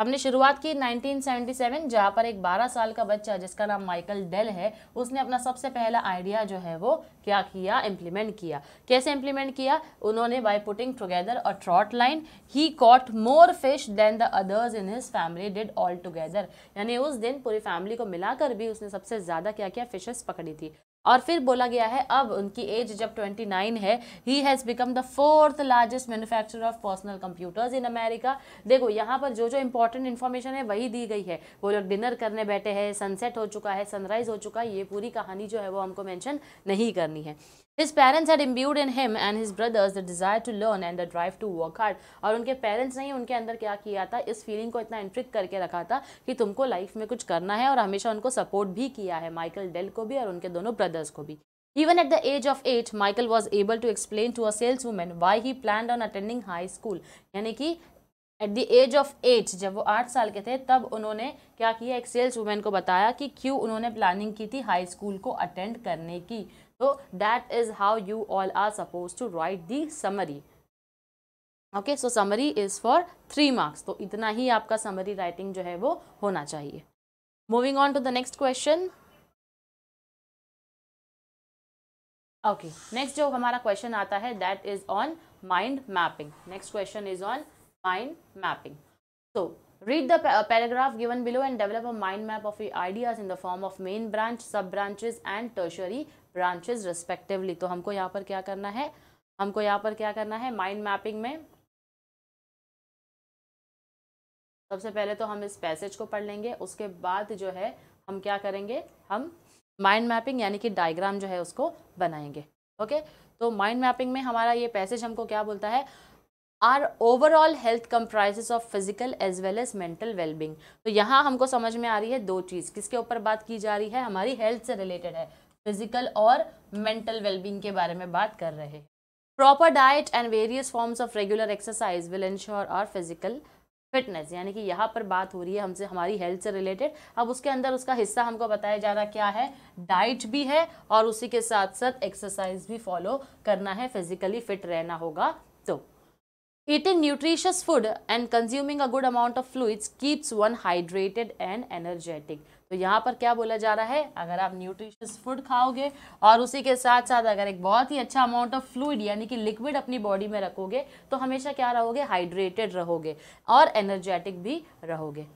हमने शुरुआत की 1977 जहां पर एक 12 साल का बच्चा जिसका नाम माइकल डेल है उसने अपना सबसे पहला आइडिया जो है वो क्या किया इम्प्लीमेंट किया कैसे इम्प्लीमेंट किया उन्होंने by putting together a trot line he caught more fish than the others in his family did all together यानी उस दिन पूरी फैमिली को मिलाकर भी उसने सबसे ज़्यादा क्या किया फिशेस पकड़ी थी और फिर बोला गया है अब उनकी एज जब 29 है he has become the fourth largest manufacture of personal computers in America देखो यहाँ पर जो जो इंपॉर्टेंट इन्फॉर्मेशन है वही दी गई है वो लोग डिनर करने बैठे हैं सनसेट हो चुका है सनराइज हो चुका है ये पूरी कहानी जो है वो हमको मैंशन नहीं करनी है His parents had imbued in him and his brothers the desire to learn and the drive to work hard. और उनके पेरेंट्स ने ही उनके अंदर क्या किया था इस फीलिंग को इतना इंट्रिक करके रखा था कि तुमको लाइफ में कुछ करना है और हमेशा उनको सपोर्ट भी किया है माइकल डेल को भी और उनके दोनों ब्रदर अदर्स को भी even at the age of eight Michael was able to explain to a sales saleswoman why he plan on attending high school यानी कि at the age of eight जब वो आठ साल के थे तब उन्होंने क्या किया एक सेल्स वुमेन को बताया कि क्यों उन्होंने प्लानिंग की थी हाई स्कूल को अटेंड करने की तो that is how you all are suppose to write the summary okay so summary is for three marks तो इतना ही आपका समरी राइटिंग जो है वो होना चाहिए moving on to the next question okay next जो हमारा क्वेश्चन आता है that is on mind mapping next question is on mind mapping so read the paragraph given below and develop a mind map of ideas in the form of main branch sub sub and tertiary tertiary respectively तो हमको यहाँ पर क्या करना है हमको यहाँ पर क्या करना है माइंड मैपिंग में सबसे पहले तो हम इस पैसेज को पढ़ लेंगे उसके बाद जो है हम क्या करेंगे हम माइंड मैपिंग यानी कि डायग्राम जो है उसको बनाएंगे ओके तो माइंड मैपिंग में हमारा ये पैसेज हमको क्या बोलता है our overall health comprises of physical as well as mental wellbeing तो यहाँ हमको समझ में आ रही है दो चीज़ किसके ऊपर बात की जा रही है हमारी हेल्थ से रिलेटेड है फिजिकल और मेंटल वेलबिंग के बारे में बात कर रहे हैं proper diet and various forms of regular exercise will ensure our physical fitness यानी कि यहाँ पर बात हो रही है हमसे हमारी हेल्थ से रिलेटेड अब उसके अंदर उसका हिस्सा हमको बताया जा रहा क्या है डाइट भी है और उसी के साथ साथ एक्सरसाइज भी फॉलो करना है फिजिकली फिट रहना होगा तो eating nutritious food and consuming a good amount of fluids keeps one hydrated and energetic तो यहाँ पर क्या बोला जा रहा है अगर आप न्यूट्रिशियस फूड खाओगे और उसी के साथ साथ अगर एक बहुत ही अच्छा अमाउंट ऑफ फ्लूड यानी कि लिक्विड अपनी बॉडी में रखोगे तो हमेशा क्या रहोगे हाइड्रेटेड रहोगे और एनर्जेटिक भी रहोगे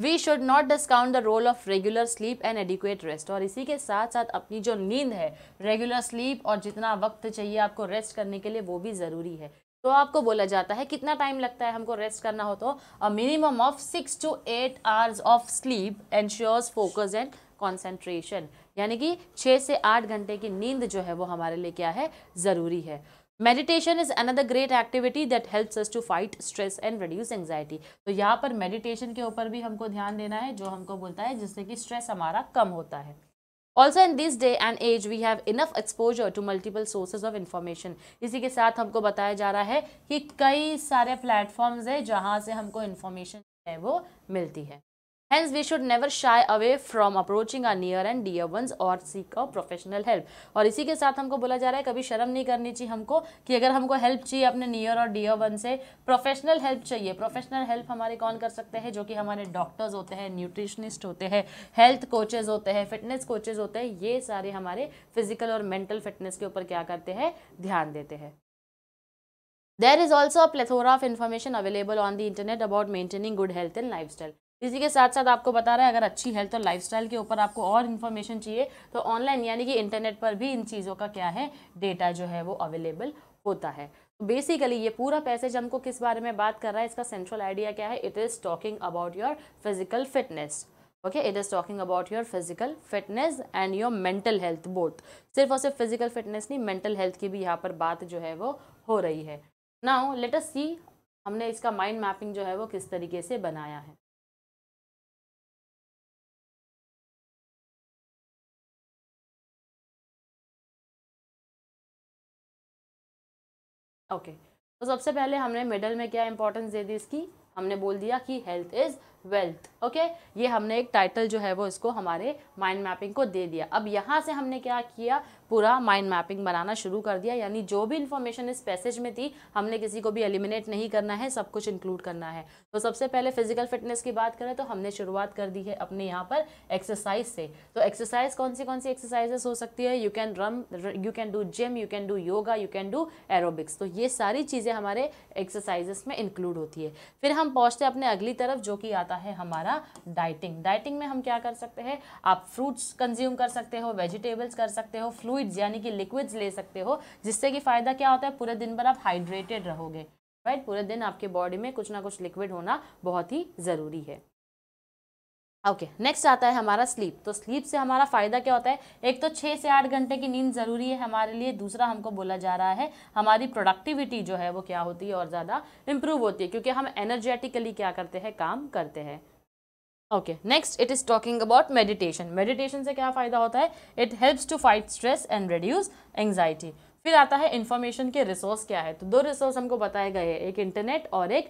we should not discount the role of regular sleep and adequate rest और इसी के साथ साथ अपनी जो नींद है रेगुलर स्लीप और जितना वक्त चाहिए आपको रेस्ट करने के लिए वो भी ज़रूरी है तो आपको बोला जाता है कितना टाइम लगता है हमको रेस्ट करना हो तो a minimum of six to eight hours of sleep ensures focus and concentration यानी कि छः से आठ घंटे की नींद जो है वो हमारे लिए क्या है ज़रूरी है meditation is another great activity that helps us to fight stress and reduce anxiety तो यहाँ पर मेडिटेशन के ऊपर भी हमको ध्यान देना है जो हमको बोलता है जिससे कि स्ट्रेस हमारा कम होता है also in this day and age we have enough exposure to multiple sources of information इसी के साथ हमको बताया जा रहा है कि कई सारे प्लेटफॉर्म्स है जहाँ से हमको इन्फॉर्मेशन है वो मिलती है hence we should never shy away from approaching our near and dear one or seek a professional help और इसी के साथ हमको बोला जा रहा है कभी शर्म नहीं करनी चाहिए हमको कि अगर हमको हेल्प चाहिए अपने नियर और डियर वन से प्रोफेशनल हेल्प चाहिए प्रोफेशनल हेल्प हमारे कौन कर सकते हैं जो कि हमारे डॉक्टर्स होते हैं न्यूट्रिशनिस्ट होते हैं हेल्थ कोचेज होते हैं फिटनेस कोचेज होते हैं ये सारे हमारे फिजिकल और मेंटल फिटनेस के ऊपर क्या करते हैं ध्यान देते हैं there is also a plethora of information available on the internet about maintaining good health and lifestyle इसी के साथ साथ आपको बता रहे हैं अगर अच्छी हेल्थ और लाइफस्टाइल के ऊपर आपको और इन्फॉर्मेशन चाहिए तो ऑनलाइन यानी कि इंटरनेट पर भी इन चीज़ों का क्या है डेटा जो है वो अवेलेबल होता है तो बेसिकली ये पूरा पैसेज हमको किस बारे में बात कर रहा है इसका सेंट्रल आइडिया क्या है it is talking about your physical fitness okay it is talking about your physical fitness and your mental health both सिर्फ और सिर्फ फिजिकल फिटनेस नहीं मेंटल हेल्थ की भी यहाँ पर बात जो है वो हो रही है नाउ लेट अस सी हमने इसका माइंड मैपिंग जो है वो किस तरीके से बनाया है ओके तो सबसे पहले हमने मिडल में क्या इंपॉर्टेंस दे दी इसकी हमने बोल दिया कि हेल्थ इज़ वेल्थ ओके ये हमने एक टाइटल जो है वो इसको हमारे माइंड मैपिंग को दे दिया अब यहाँ से हमने क्या किया पूरा माइंड मैपिंग बनाना शुरू कर दिया यानी जो भी इन्फॉर्मेशन इस पैसेज में थी हमने किसी को भी एलिमिनेट नहीं करना है सब कुछ इंक्लूड करना है तो सबसे पहले फिजिकल फिटनेस की बात करें तो हमने शुरुआत कर दी है अपने यहाँ पर एक्सरसाइज से तो एक्सरसाइज कौन सी कौन सी एक्सरसाइजेस हो सकती है you can run you can do gym you can do yoga you can do aerobics तो ये सारी चीज़ें हमारे एक्सरसाइजेस में इंक्लूड होती है फिर हम पहुँचते हैं अपने अगली तरफ जो कि आता है हमारा डाइटिंग डाइटिंग में हम क्या कर सकते हैं आप फ्रूट्स कंज्यूम कर सकते हो वेजिटेबल्स कर सकते हो फ्लूड्स यानी कि लिक्विड्स ले सकते हो जिससे कि फ़ायदा क्या होता है पूरे दिन भर आप हाइड्रेटेड रहोगे राइट पूरे दिन आपके बॉडी में कुछ ना कुछ लिक्विड होना बहुत ही ज़रूरी है ओके okay, नेक्स्ट आता है हमारा स्लीप तो स्लीप से हमारा फ़ायदा क्या होता है एक तो छः से आठ घंटे की नींद ज़रूरी है हमारे लिए दूसरा हमको बोला जा रहा है हमारी प्रोडक्टिविटी जो है वो क्या होती है और ज़्यादा इम्प्रूव होती है क्योंकि हम एनर्जेटिकली क्या करते हैं काम करते हैं okay next it is talking about meditation meditation से क्या फ़ायदा होता है it helps to fight stress and reduce anxiety फिर आता है इन्फॉर्मेशन के रिसोर्स क्या है तो दो रिसोर्स हमको बताए गए हैं एक इंटरनेट और एक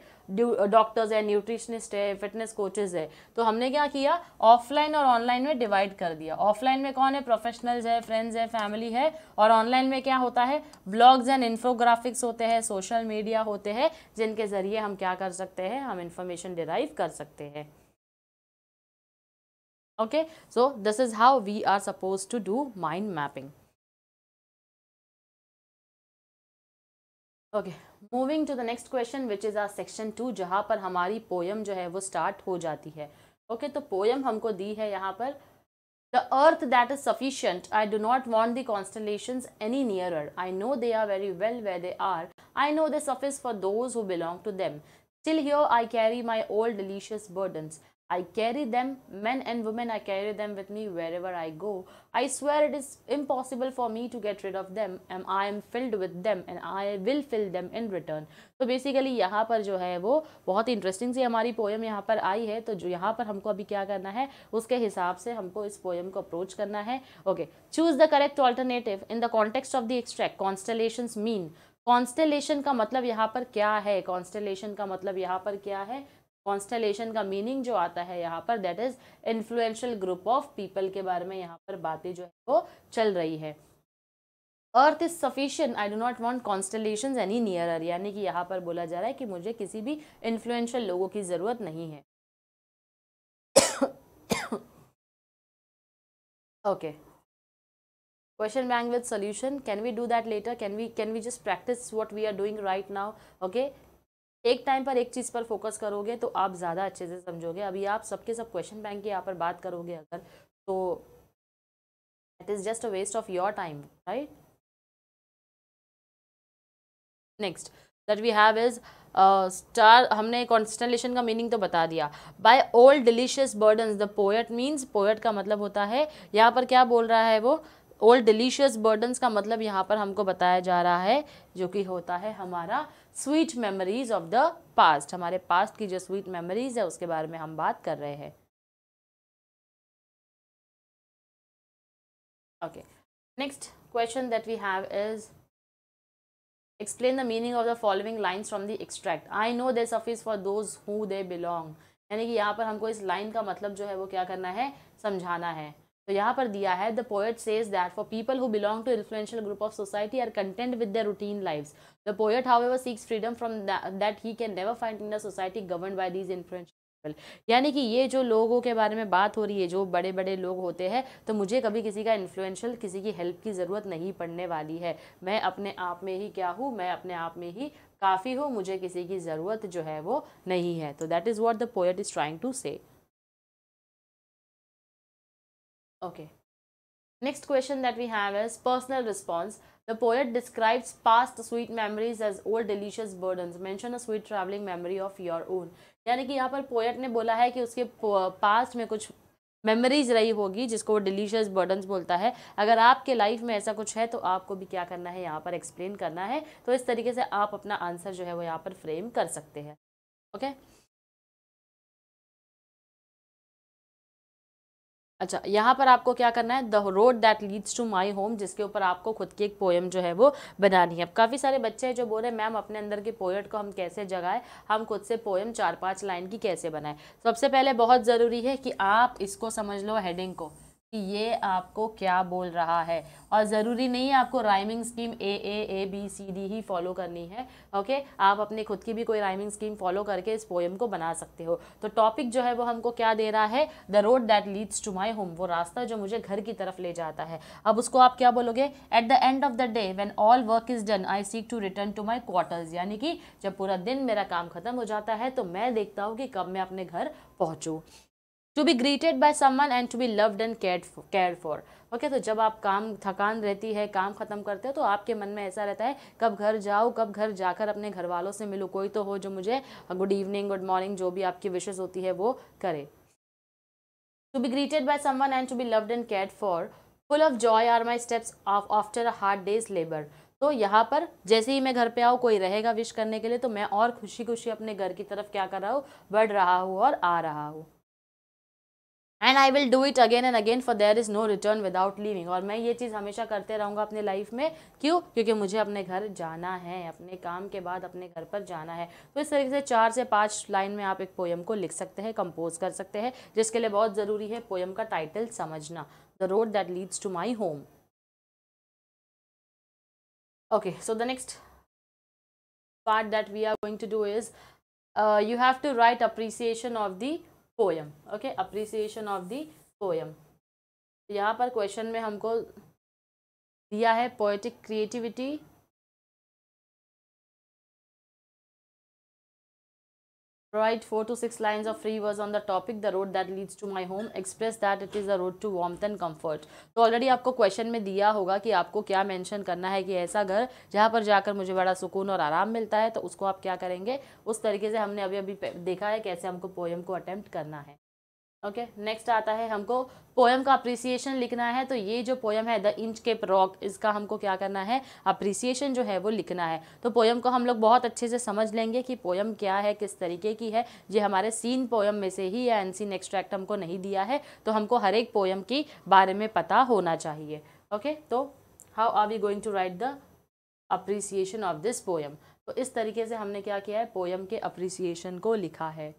डॉक्टर्स है न्यूट्रिशनिस्ट है फिटनेस कोचेज है तो हमने क्या किया ऑफलाइन और ऑनलाइन में डिवाइड कर दिया ऑफलाइन में कौन है प्रोफेशनल्स है फ्रेंड्स है फैमिली है और ऑनलाइन में क्या होता है ब्लॉग्स एंड इन्फोग्राफिक्स होते हैं सोशल मीडिया होते हैं जिनके ज़रिए हम क्या कर सकते हैं हम इन्फॉर्मेशन डिराइव कर सकते हैं okay so this is how we are suppose to do mind mapping okay moving to the next question which is our section two जहाँ पर हमारी पोयम जो है वो स्टार्ट हो जाती है ओके okay, तो पोयम हमको दी है यहाँ पर the earth that is sufficient I do not want the constellation any nearer I know they are very well where they are I know they suffice for those who belong to them still here I carry my old delicious burdens I carry them, men and women, I carry them with me wherever I go. I swear it is impossible for me to get rid of them. And I am filled with them and I will fill them in return. तो basically यहाँ पर जो है वो बहुत interesting सी हमारी poem यहाँ पर आई है तो जो यहाँ पर हमको अभी क्या करना है उसके हिसाब से हमको इस poem को approach करना है Okay, choose the correct alternative in the context of the extract. Constellations mean. Constellation का मतलब यहाँ पर क्या है कॉन्स्टेलेशन का मतलब यहाँ पर क्या है कॉन्स्टलेशन का मीनिंग जो आता है यहाँ पर that is influential group of people के बारे में यहाँ पर बातें जो है वो चल रही है earth is sufficient I do not want constellation any nearer यानी कि यहाँ पर बोला जा रहा है कि मुझे किसी भी इन्फ्लुएंशियल लोगों की ज़रूरत नहीं है okay question bank with solution can we do that later can we can we just practice what we are doing right now okay एक टाइम पर एक चीज़ पर फोकस करोगे तो आप ज़्यादा अच्छे से समझोगे अभी आप सबके सब क्वेश्चन बैंक की यहाँ पर बात करोगे अगर तो it is just a waste of your time right next that we have is star हमने कॉन्स्टलेशन का मीनिंग तो बता दिया by old delicious burden the poet means poet का मतलब होता है यहाँ पर क्या बोल रहा है वो ओल्ड डिलीशियस बर्डन्स का मतलब यहाँ पर हमको बताया जा रहा है जो कि होता है हमारा sweet memories of the past हमारे पास्ट की जो स्वीट मेमोरीज है उसके बारे में हम बात कर रहे हैं okay next question that we have is explain the meaning of the following lines from the extract I know they suffice for those who they belong यानी कि यहाँ पर हमको इस लाइन का मतलब जो है वो क्या करना है समझाना है तो यहाँ पर दिया है the poet says that for people who belong to influential group of society are content with the routine life The poet, however, seeks freedom from that, that he can never find in a society governed by these influential यानी कि ये जो लोगों के बारे में बात हो रही है जो बड़े बड़े लोग होते हैं तो मुझे कभी किसी का इन्फ्लुएंशल किसी की हेल्प की ज़रूरत नहीं पड़ने वाली है मैं अपने आप में ही क्या हूँ मैं अपने आप में ही काफ़ी हूँ मुझे किसी की ज़रूरत जो है वो नहीं है तो that is what the poet is trying to say okay next question that we have is personal response The poet describes past sweet memories as old delicious burdens. Mention a sweet traveling memory of your own. यानी कि यहाँ पर पोएट ने बोला है कि उसके पास्ट में कुछ मेमोरीज रही होगी जिसको वो डिलीशियस बर्डन्स बोलता है अगर आपके लाइफ में ऐसा कुछ है तो आपको भी क्या करना है यहाँ पर एक्सप्लेन करना है तो इस तरीके से आप अपना आंसर जो है वो यहाँ पर फ्रेम कर सकते हैं ओके okay? अच्छा यहाँ पर आपको क्या करना है the road that leads to my home जिसके ऊपर आपको खुद की एक पोएम जो है वो बनानी है अब काफ़ी सारे बच्चे हैं जो बोल रहे हैं मैम अपने अंदर के पोएट को हम कैसे जगाएं हम खुद से पोएम चार पाँच लाइन की कैसे बनाएं सबसे पहले बहुत ज़रूरी है कि आप इसको समझ लो हेडिंग को ये आपको क्या बोल रहा है और ज़रूरी नहीं है आपको rhyming scheme A A A B C D ही फॉलो करनी है ओके आप अपने खुद की भी कोई राइमिंग स्कीम फॉलो करके इस पोएम को बना सकते हो तो टॉपिक जो है वो हमको क्या दे रहा है the road that leads to my home वो रास्ता जो मुझे घर की तरफ ले जाता है अब उसको आप क्या बोलोगे at the end of the day when all work is done I seek to return to my quarters यानी कि जब पूरा दिन मेरा काम ख़त्म हो जाता है तो मैं देखता हूँ कि कब मैं अपने घर पहुँचूँ to be greeted by some and to be loved and care care for okay तो जब आप काम थकान रहती है काम ख़त्म करते हो तो आपके मन में ऐसा रहता है कब घर जाओ कब घर जाकर अपने घर वालों से मिलो कोई तो हो जो मुझे गुड इवनिंग गुड मॉर्निंग जो भी आपकी विशेष होती है वो करे to be greeted by someone and to be loved and care for full of joy are my steps of after a hard day's labour तो यहाँ पर जैसे ही मैं घर पे आऊँ कोई रहेगा विश करने के लिए तो मैं और खुशी खुशी अपने घर की तरफ क्या कर रहा हूँ बढ़ रहा हूँ और आ रहा हूँ and I will do it again and again for there is no return without living और मैं ये चीज़ हमेशा करते रहूँगा अपने लाइफ में क्यों क्योंकि मुझे अपने घर जाना है अपने काम के बाद अपने घर पर जाना है तो इस तरीके से चार से पाँच लाइन में आप एक पोएम को लिख सकते हैं कंपोज कर सकते हैं जिसके लिए बहुत ज़रूरी है पोएम का टाइटल समझना the road that leads to my home okay so the next part that we are going to do is you have to write appreciation of the poem okay appreciation of the poem यहाँ पर क्वेश्चन में हमको दिया है poetic creativity Provide four to six lines of free words on the topic the road that leads to my home. Express that it is the road to warmth and comfort. तो ऑलरेडी आपको क्वेश्चन में दिया होगा कि आपको क्या मेंशन करना है कि ऐसा घर जहाँ पर जाकर मुझे बड़ा सुकून और आराम मिलता है तो उसको आप क्या करेंगे उस तरीके से हमने अभी अभी देखा है कैसे हमको पोएम को अटैम्प्ट करना है ओके okay, नेक्स्ट आता है हमको पोयम का अप्रिसिएशन लिखना है तो ये जो पोयम है द इंच केप रॉक इसका हमको क्या करना है अप्रिसिएशन जो है वो लिखना है तो पोयम को हम लोग बहुत अच्छे से समझ लेंगे कि पोयम क्या है किस तरीके की है ये हमारे सीन पोयम में से ही या एनसीन एक्सट्रैक्ट हमको नहीं दिया है तो हमको हर एक पोयम के बारे में पता होना चाहिए ओके okay, तो how are we going to write the appreciation of this poem तो इस तरीके से हमने क्या किया है पोयम के अप्रिसिएशन को लिखा है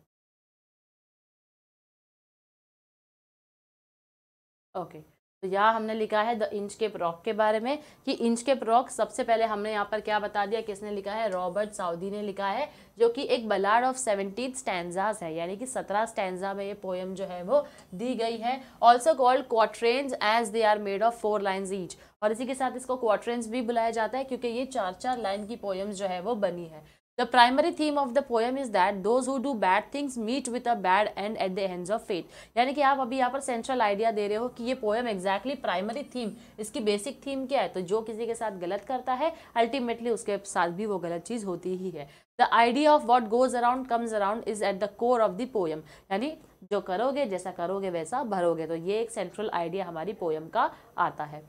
ओके तो यहाँ हमने लिखा है द इंच के प्रॉक के बारे में कि इंच के प्रॉक सबसे पहले हमने यहाँ पर क्या बता दिया किसने लिखा है रॉबर्ट साउदी ने लिखा है जो कि एक बलाड ऑफ सेवनटीन स्टैंडाज है यानी कि सत्रह स्टैंडा में ये पोएम जो है वो दी गई है also called quatrains as they are made of four lines each और इसी के साथ इसको क्वाट्रेन्स भी बुलाया जाता है क्योंकि ये चार चार लाइन की पोएम्स जो है वो बनी है The primary theme of the poem is that those who do bad things meet with a bad end at the hands of fate. यानी कि आप अभी यहाँ पर सेंट्रल आइडिया दे रहे हो कि ये पोएम एग्जैक्टली प्राइमरी थीम इसकी बेसिक थीम क्या है तो जो किसी के साथ गलत करता है अल्टीमेटली उसके साथ भी वो गलत चीज़ होती ही है the idea of what goes around comes around is at the core of the poem यानी जो करोगे जैसा करोगे वैसा भरोगे तो ये एक सेंट्रल आइडिया हमारी पोएम का आता है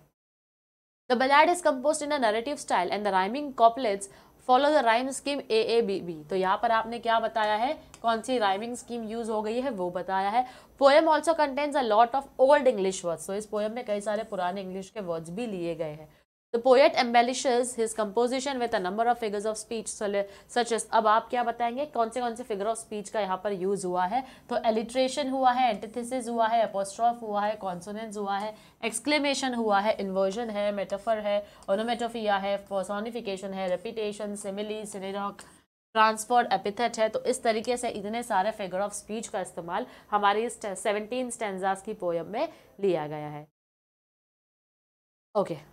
The ballad is composed in a narrative style and the rhyming couplets follow the rhyme scheme A A B B तो यहाँ पर आपने क्या बताया है कौन सी राइमिंग स्कीम यूज हो गई है वो बताया है poem also contains a lot of old English words तो इस पोएम में कई सारे पुराने इंग्लिश के वर्ड्स भी लिए गए हैं The poet embellishes his composition with a number of figures of speech so, such अब आप क्या बताएंगे कौन से कौन से फिगर ऑफ स्पीच का यहाँ पर यूज़ हुआ है तो एलिट्रेशन हुआ है एंटीथिस हुआ है अपोस्ट्रॉफ हुआ है कॉन्सोनेंस हुआ है एक्सक्लेमेशन हुआ है इन्वर्जन है मेटाफर है ओनोमेटोफिया है पर्सोनिफिकेशन है repetition simile synecdoche transfer epithet है तो इस तरीके से इतने सारे फिगर ऑफ स्पीच का इस्तेमाल हमारी सेवनटीन स्टेंजास की पोएम में लिया गया है okay okay.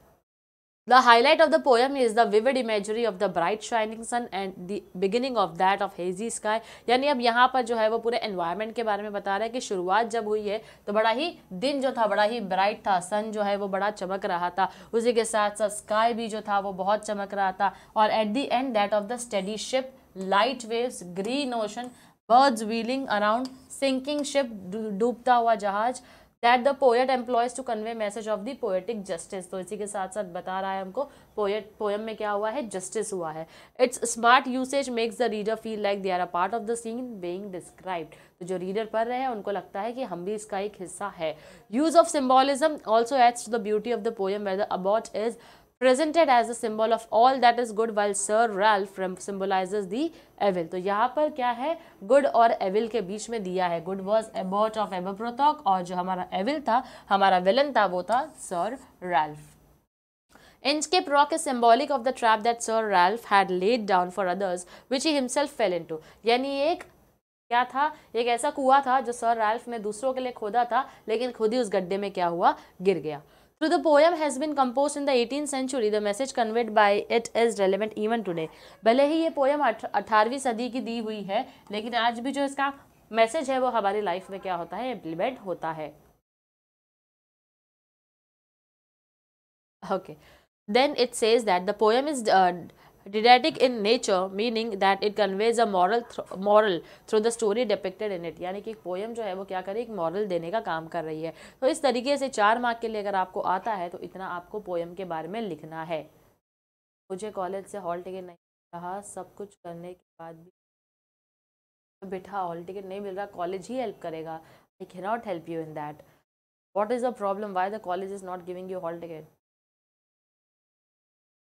The highlight of the poem is the vivid imagery of the bright shining sun and the beginning of that of hazy sky. यानी अब यहाँ पर जो है वो पूरे एनवायरनमेंट के बारे में बता रहा है कि शुरुआत जब हुई है तो बड़ा ही दिन जो था बड़ा ही ब्राइट था सन जो है वो बड़ा चमक रहा था उसी के साथ साथ स्काई भी जो था वो बहुत चमक रहा था और at the end that of the study ship light waves green ocean birds wheeling around sinking ship डूबता हुआ जहाज़ that the poet employs to convey message of the poetic justice तो इसी के साथ साथ बता रहा है हमको पोएट पोएम में क्या हुआ है जस्टिस हुआ है it's smart usage makes the reader feel like they are a part of the scene being described तो जो रीडर पढ़ रहे हैं उनको लगता है कि हम भी इसका एक हिस्सा है use of symbolism also adds to the beauty of the poem whether about is presented as a symbol of all that is good well sir Ralph symbolises the evil तो यहाँ पर क्या है गुड और एविल के बीच में दिया है good was abbot of Aberbrothok और जो हमारा एविल था हमारा विलन था वो था sir Ralph Inchcape rock is symbolic of the trap that sir Ralph had laid down for others which he himself fell into यानी एक क्या था एक ऐसा कुआ था जो सर रैल्फ ने दूसरों के लिए खोदा था लेकिन खुद ही उस गड्ढे में क्या हुआ गिर गया Though the poem has been composed in the 18th century, the message conveyed by it is relevant even today. भले ही ये पोएम अठारहवीं सदी की दी हुई है लेकिन आज भी जो इसका मैसेज है वो हमारी लाइफ में क्या होता है इम्प्लीमेंट होता है okay then it says that the poem is uh, didactic in nature meaning that it conveys a moral moral through the story depicted in it यानी कि एक पोएम जो है वो क्या करे एक मॉरल देने का काम कर रही है तो इस तरीके से चार मार्क के लिए अगर आपको आता है तो इतना आपको पोएम के बारे में लिखना है मुझे कॉलेज से हॉल टिकट नहीं रहा सब कुछ करने के बाद भी तो हॉल टिकट नहीं मिल रहा कॉलेज ही हेल्प करेगा I not help you in that what is the problem why the college is not giving you hall ticket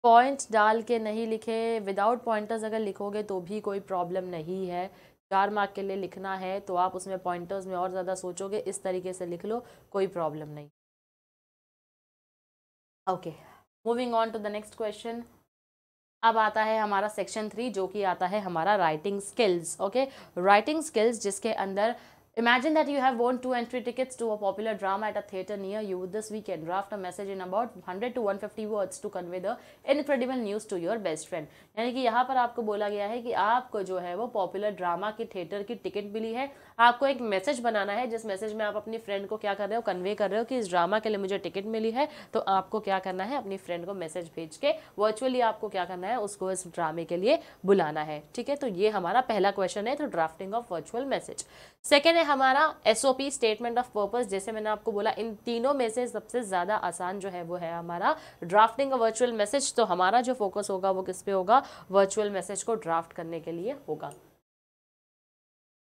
point डाल के नहीं लिखे विदाउट पॉइंटर्स अगर लिखोगे तो भी कोई प्रॉब्लम नहीं है चार मार्क के लिए लिखना है तो आप उसमें पॉइंटर्स में और ज़्यादा सोचोगे इस तरीके से लिख लो कोई प्रॉब्लम नहीं okay moving on to the next question अब आता है हमारा सेक्शन थ्री जो कि आता है हमारा writing skills okay writing skills जिसके अंदर Imagine that you have won two entry tickets to a popular drama at a theater near you this weekend. Draft a message in about 100 to 150 words to convey the incredible news to your best friend. यानी कि यहाँ पर आपको बोला गया है कि आपको जो है वो पॉपुलर ड्रामा के थिएटर की टिकट मिली है आपको एक मैसेज बनाना है जिस मैसेज में आप अपनी फ्रेंड को क्या कर रहे हो कन्वे कर रहे हो कि इस ड्रामा के लिए मुझे टिकट मिली है तो आपको क्या करना है अपनी फ्रेंड को मैसेज भेज के वर्चुअली आपको क्या करना है उसको इस ड्रामे के लिए बुलाना है ठीक है तो ये हमारा पहला क्वेश्चन है तो drafting of virtual message second है हमारा एस स्टेटमेंट ऑफ पर्पज जैसे मैंने आपको बोला इन तीनों में से सबसे ज़्यादा आसान जो है वो है हमारा ड्राफ्टिंग ऑफ वर्चुअल मैसेज तो हमारा जो फोकस होगा वो किस पे होगा वर्चुअल मैसेज को ड्राफ्ट करने के लिए होगा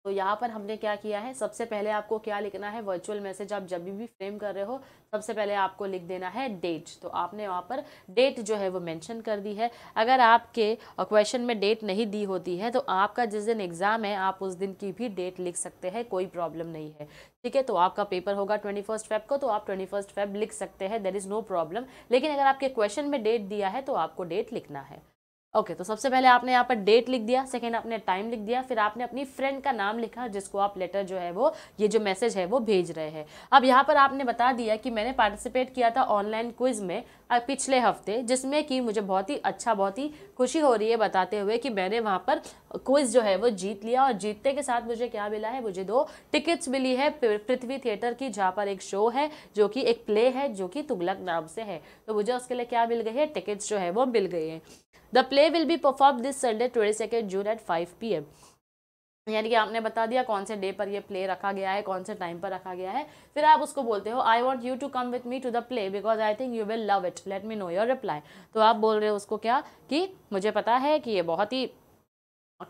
तो यहाँ पर हमने क्या किया है सबसे पहले आपको क्या लिखना है वर्चुअल मैसेज आप जब भी फ्रेम कर रहे हो सबसे पहले आपको लिख देना है डेट तो आपने वहाँ पर डेट जो है वो मेंशन कर दी है अगर आपके क्वेश्चन में डेट नहीं दी होती है तो आपका जिस दिन एग्ज़ाम है आप उस दिन की भी डेट लिख सकते हैं कोई प्रॉब्लम नहीं है ठीक है तो आपका पेपर होगा ट्वेंटी फर्स्ट फेब को तो आप ट्वेंटी फर्स्ट फेब लिख सकते हैं देर इज़ नो प्रॉब्लम लेकिन अगर आपके क्वेश्चन में डेट दिया है तो आपको डेट लिखना है ओके तो सबसे पहले आपने यहाँ पर डेट लिख दिया सेकेंड आपने टाइम लिख दिया फिर आपने अपनी फ्रेंड का नाम लिखा जिसको आप लेटर जो है वो ये जो मैसेज है वो भेज रहे हैं अब यहाँ पर आपने बता दिया कि मैंने पार्टिसिपेट किया था ऑनलाइन क्विज में पिछले हफ्ते जिसमें कि मुझे बहुत ही अच्छा बहुत ही खुशी हो रही है बताते हुए कि मैंने वहाँ पर क्विज जो है वो जीत लिया और जीतते के साथ मुझे क्या मिला है मुझे दो टिकट्स मिली है पृथ्वी थिएटर की जहाँ पर एक शो है जो कि एक प्ले है जो कि तुगलक नाम से है तो मुझे उसके लिए क्या मिल गई है टिकट्स जो है वो मिल गई है the play will be perform this Sunday twenty second June at five P M यानी कि आपने बता दिया कौन से डे पर ये प्ले रखा गया है कौन से टाइम पर रखा गया है फिर आप उसको बोलते हो I want you to come with me to the play because I think you will love it let me know your reply तो आप बोल रहे हो उसको क्या कि मुझे पता है कि ये बहुत ही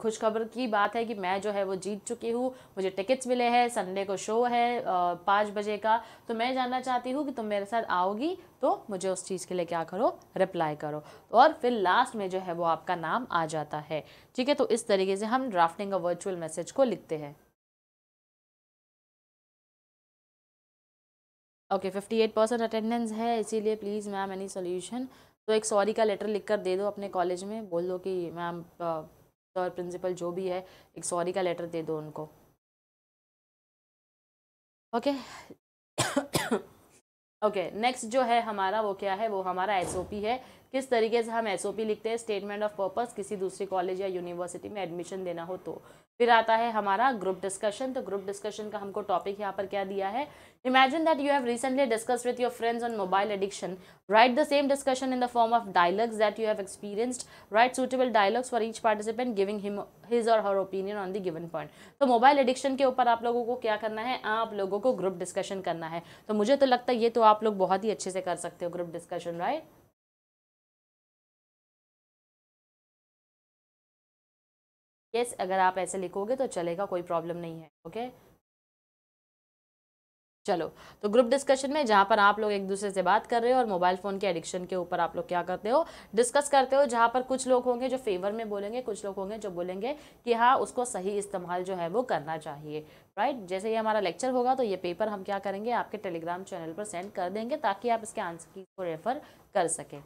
खुशखबर की बात है कि मैं जो है वो जीत चुकी हूँ मुझे टिकट्स मिले हैं संडे को शो है पाँच बजे का तो मैं जानना चाहती हूँ कि तुम मेरे साथ आओगी तो मुझे उस चीज़ के लिए क्या करो रिप्लाई करो और फिर लास्ट में जो है वो आपका नाम आ जाता है ठीक है तो इस तरीके से हम ड्राफ्टिंग अ वर्चुअल मैसेज को लिखते हैं okay fifty eight percent attendance है इसीलिए प्लीज़ मैम एनी सोल्यूशन तो एक सॉरी का लेटर लिख कर दे दो अपने कॉलेज में बोल दो कि मैम तो और प्रिंसिपल जो भी है एक सॉरी का लेटर दे दो उनको ओके ओके नेक्स्ट जो है हमारा वो क्या है वो हमारा एसओपी है किस तरीके से हम एस लिखते हैं स्टेटमेंट ऑफ पर्पस किसी दूसरे कॉलेज या यूनिवर्सिटी में एडमिशन देना हो तो फिर आता है हमारा ग्रुप डिस्कशन तो ग्रुप डिस्कशन का हमको टॉपिक यहाँ पर क्या दिया है imagine that you have recently discuss with your friends on mobile addiction write the same discussion in the form of dialogues that you have experienced write suitable dialogues for each participant giving him his or her opinion on the given point तो मोबाइल एडिक्शन के ऊपर आप लोगों को क्या करना है आप लोगों को ग्रुप डिस्कशन करना है तो मुझे तो लगता है ये तो आप लोग बहुत ही अच्छे से कर सकते हो group discussion right right? Yes yes, अगर आप ऐसे लिखोगे तो चलेगा कोई प्रॉब्लम नहीं है ओके चलो तो ग्रुप डिस्कशन में जहाँ पर आप लोग एक दूसरे से बात कर रहे हो और मोबाइल फ़ोन के एडिक्शन के ऊपर आप लोग क्या करते हो डिस्कस करते हो जहाँ पर कुछ लोग होंगे जो फेवर में बोलेंगे कुछ लोग होंगे जो बोलेंगे कि हाँ उसको सही इस्तेमाल जो है वो करना चाहिए राइट right? जैसे ये हमारा लेक्चर होगा तो ये पेपर हम क्या करेंगे आपके टेलीग्राम चैनल पर सेंड कर देंगे ताकि आप इसके आंसर की को रेफर कर सकें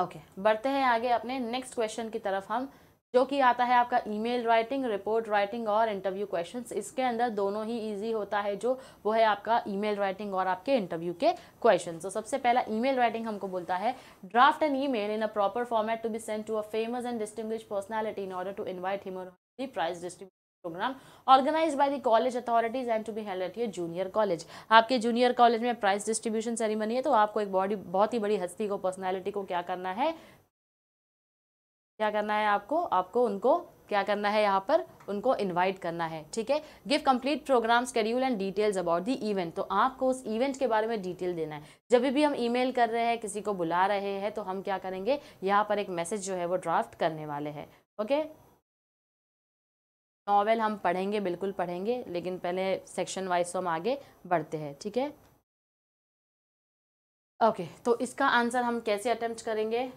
ओके okay, बढ़ते हैं आगे अपने नेक्स्ट क्वेश्चन की तरफ हम जो कि आता है आपका ईमेल राइटिंग रिपोर्ट राइटिंग और इंटरव्यू क्वेश्चंस इसके अंदर दोनों ही इजी होता है जो वो है आपका ईमेल राइटिंग और आपके इंटरव्यू के क्वेश्चन तो सबसे पहला ईमेल राइटिंग हमको बोलता है draft an email in a proper format to be send to a famous and distinguish personality in order to invite him the prize distribute programme organise by the college authorities and to be held at your junior college आपके जूनियर कॉलेज में प्राइस डिस्ट्रीब्यूशन सेरेमनी है तो आपको एक बॉडी बहुत ही बड़ी हस्ती को पर्सनैलिटी को क्या करना है क्या करना है आपको आपको उनको क्या करना है यहाँ पर उनको इनवाइट करना है ठीक है give complete programme schedule and details about the event तो आपको उस इवेंट के बारे में डिटेल देना है जब भी हम ईमेल कर रहे हैं किसी को बुला रहे हैं तो हम क्या करेंगे यहाँ पर एक मैसेज जो है वो ड्राफ्ट करने वाले हैं ओके नॉवेल हम पढ़ेंगे बिल्कुल पढ़ेंगे लेकिन पहले सेक्शन वाइज हम आगे बढ़ते हैं ठीक है ओके okay, तो इसका आंसर हम कैसे अटैम्प्ट करेंगे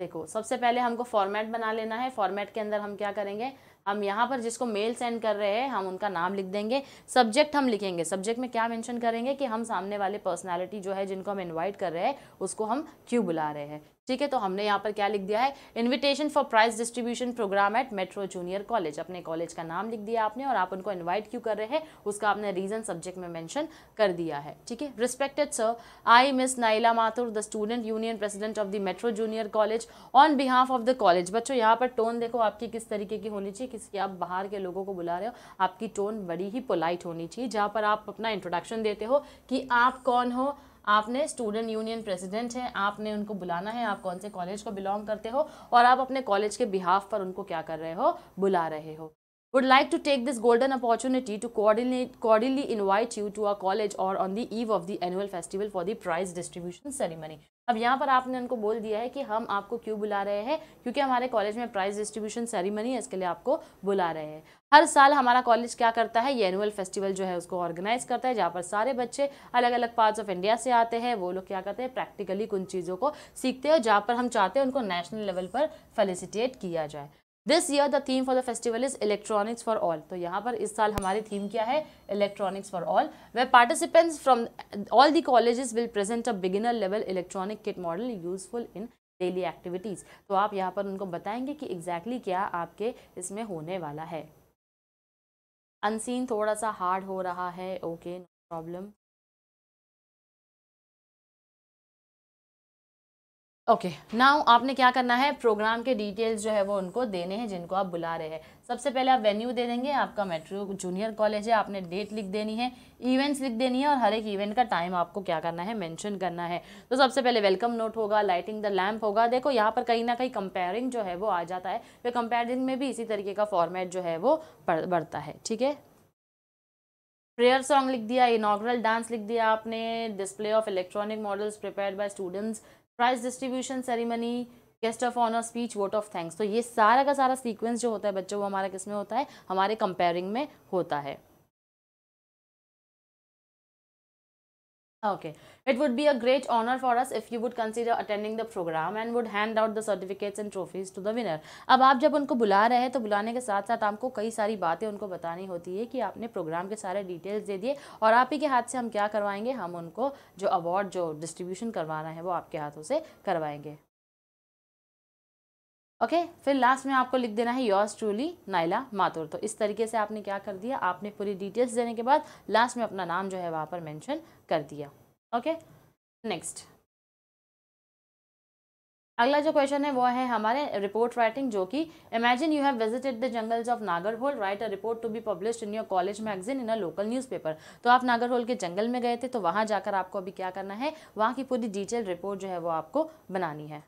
देखो सबसे पहले हमको फॉर्मेट बना लेना है फॉर्मेट के अंदर हम क्या करेंगे हम यहाँ पर जिसको मेल सेंड कर रहे हैं हम उनका नाम लिख देंगे सब्जेक्ट हम लिखेंगे सब्जेक्ट में क्या मेंशन करेंगे कि हम सामने वाले पर्सनालिटी जो है जिनको हम इनवाइट कर रहे हैं उसको हम क्यों बुला रहे हैं ठीक है तो हमने यहाँ पर क्या लिख दिया है invitation for prize distribution programme at Metro Junior College अपने कॉलेज का नाम लिख दिया आपने और आप उनको इन्वाइट क्यों कर रहे हैं उसका आपने रीजन सब्जेक्ट में मेंशन कर दिया है ठीक है respected sir I Miss Naila Mathur the student union president of the Metro Junior College on behalf of the college बच्चों यहाँ पर टोन देखो आपकी किस तरीके की होनी चाहिए किसकी आप बाहर के लोगों को बुला रहे हो आपकी टोन बड़ी ही पोलाइट होनी चाहिए जहाँ पर आप अपना इंट्रोडक्शन देते हो कि आप कौन हो आपने स्टूडेंट यूनियन प्रेसिडेंट हैं आपने उनको बुलाना है आप कौन से कॉलेज को बिलोंग करते हो और आप अपने कॉलेज के बिहाफ पर उनको क्या कर रहे हो बुला रहे हो would like to take this golden opportunity to coordinate cordially invite you to our college और on the eve of the annual festival for the prize distribution ceremony अब यहाँ पर आपने उनको बोल दिया है कि हम आपको क्यों बुला रहे हैं क्योंकि हमारे कॉलेज में प्राइज डिस्ट्रीब्यूशन सेरेमनी है इसके लिए आपको बुला रहे हैं हर साल हमारा कॉलेज क्या करता है ये एनुअल फेस्टिवल जो है उसको ऑर्गेनाइज करता है जहाँ पर सारे बच्चे अलग अलग पार्ट्स ऑफ इंडिया से आते हैं वो लोग क्या करते हैं प्रैक्टिकली कुछ चीज़ों को सीखते हैं जहाँ पर हम चाहते हैं उनको नेशनल लेवल पर फेलिसिटेट किया जाए this year the theme for the festival is electronics for all तो यहाँ पर इस साल हमारी थीम क्या है इलेक्ट्रॉनिक्स फॉर ऑल वे participants from all the colleges will present a beginner level electronic kit model useful in daily activities तो आप यहाँ पर उनको बताएंगे कि एग्जैक्टली exactly क्या आपके इसमें होने वाला है अनसीन थोड़ा सा हार्ड हो रहा है okay no problem okay okay, now आपने क्या करना है प्रोग्राम के डिटेल्स जो है वो उनको देने हैं जिनको आप बुला रहे हैं सबसे पहले आप वेन्यू दे देंगे आपका मेट्रो जूनियर कॉलेज है आपने डेट लिख देनी है इवेंट्स लिख देनी है और हर एक इवेंट का टाइम आपको क्या करना है मेंशन करना है तो सबसे पहले वेलकम नोट होगा लाइटिंग द लैम्प होगा देखो यहाँ पर कहीं ना कहीं कंपेयरिंग जो है वो आ जाता है फिर कंपेयरिंग में भी इसी तरीके का फॉर्मेट जो है वो बढ़ता है ठीक है प्रेयर सॉन्ग लिख दिया इनाग्रल डांस लिख दिया आपने display of electronic models prepare by students prize distribution ceremony guest of honour speech vote of thanks तो ये सारा का सारा सीक्वेंस जो होता है बच्चों वो हमारा किस में होता है हमारे कंपेयरिंग में होता है Okay, it would be a great honor for us if you would consider attending the program and would hand out the certificates and trophies to the winner. अब आप जब उनको बुला रहे हैं तो बुलाने के साथ साथ आपको कई सारी बातें उनको बतानी होती है कि आपने प्रोग्राम के सारे डिटेल्स दे दिए और आप ही के हाथ से हम क्या करवाएंगे हम उनको जो अवार्ड जो डिस्ट्रीब्यूशन करवाना है वो आपके हाथों से करवाएंगे ओके okay? फिर लास्ट में आपको लिख देना है योर्स ट्रूली नाइला माथुर तो इस तरीके से आपने क्या कर दिया आपने पूरी डिटेल्स देने के बाद लास्ट में अपना नाम जो है वहाँ पर मेंशन कर दिया ओके नेक्स्ट अगला जो क्वेश्चन है वो है हमारे रिपोर्ट राइटिंग जो कि imagine you have visited the jungles of Nagarhole write a report to be publish in your college magazine in a local newspaper तो आप नागरहोल के जंगल में गए थे तो वहाँ जाकर आपको अभी क्या करना है वहाँ की पूरी डिटेल रिपोर्ट जो है वो आपको बनानी है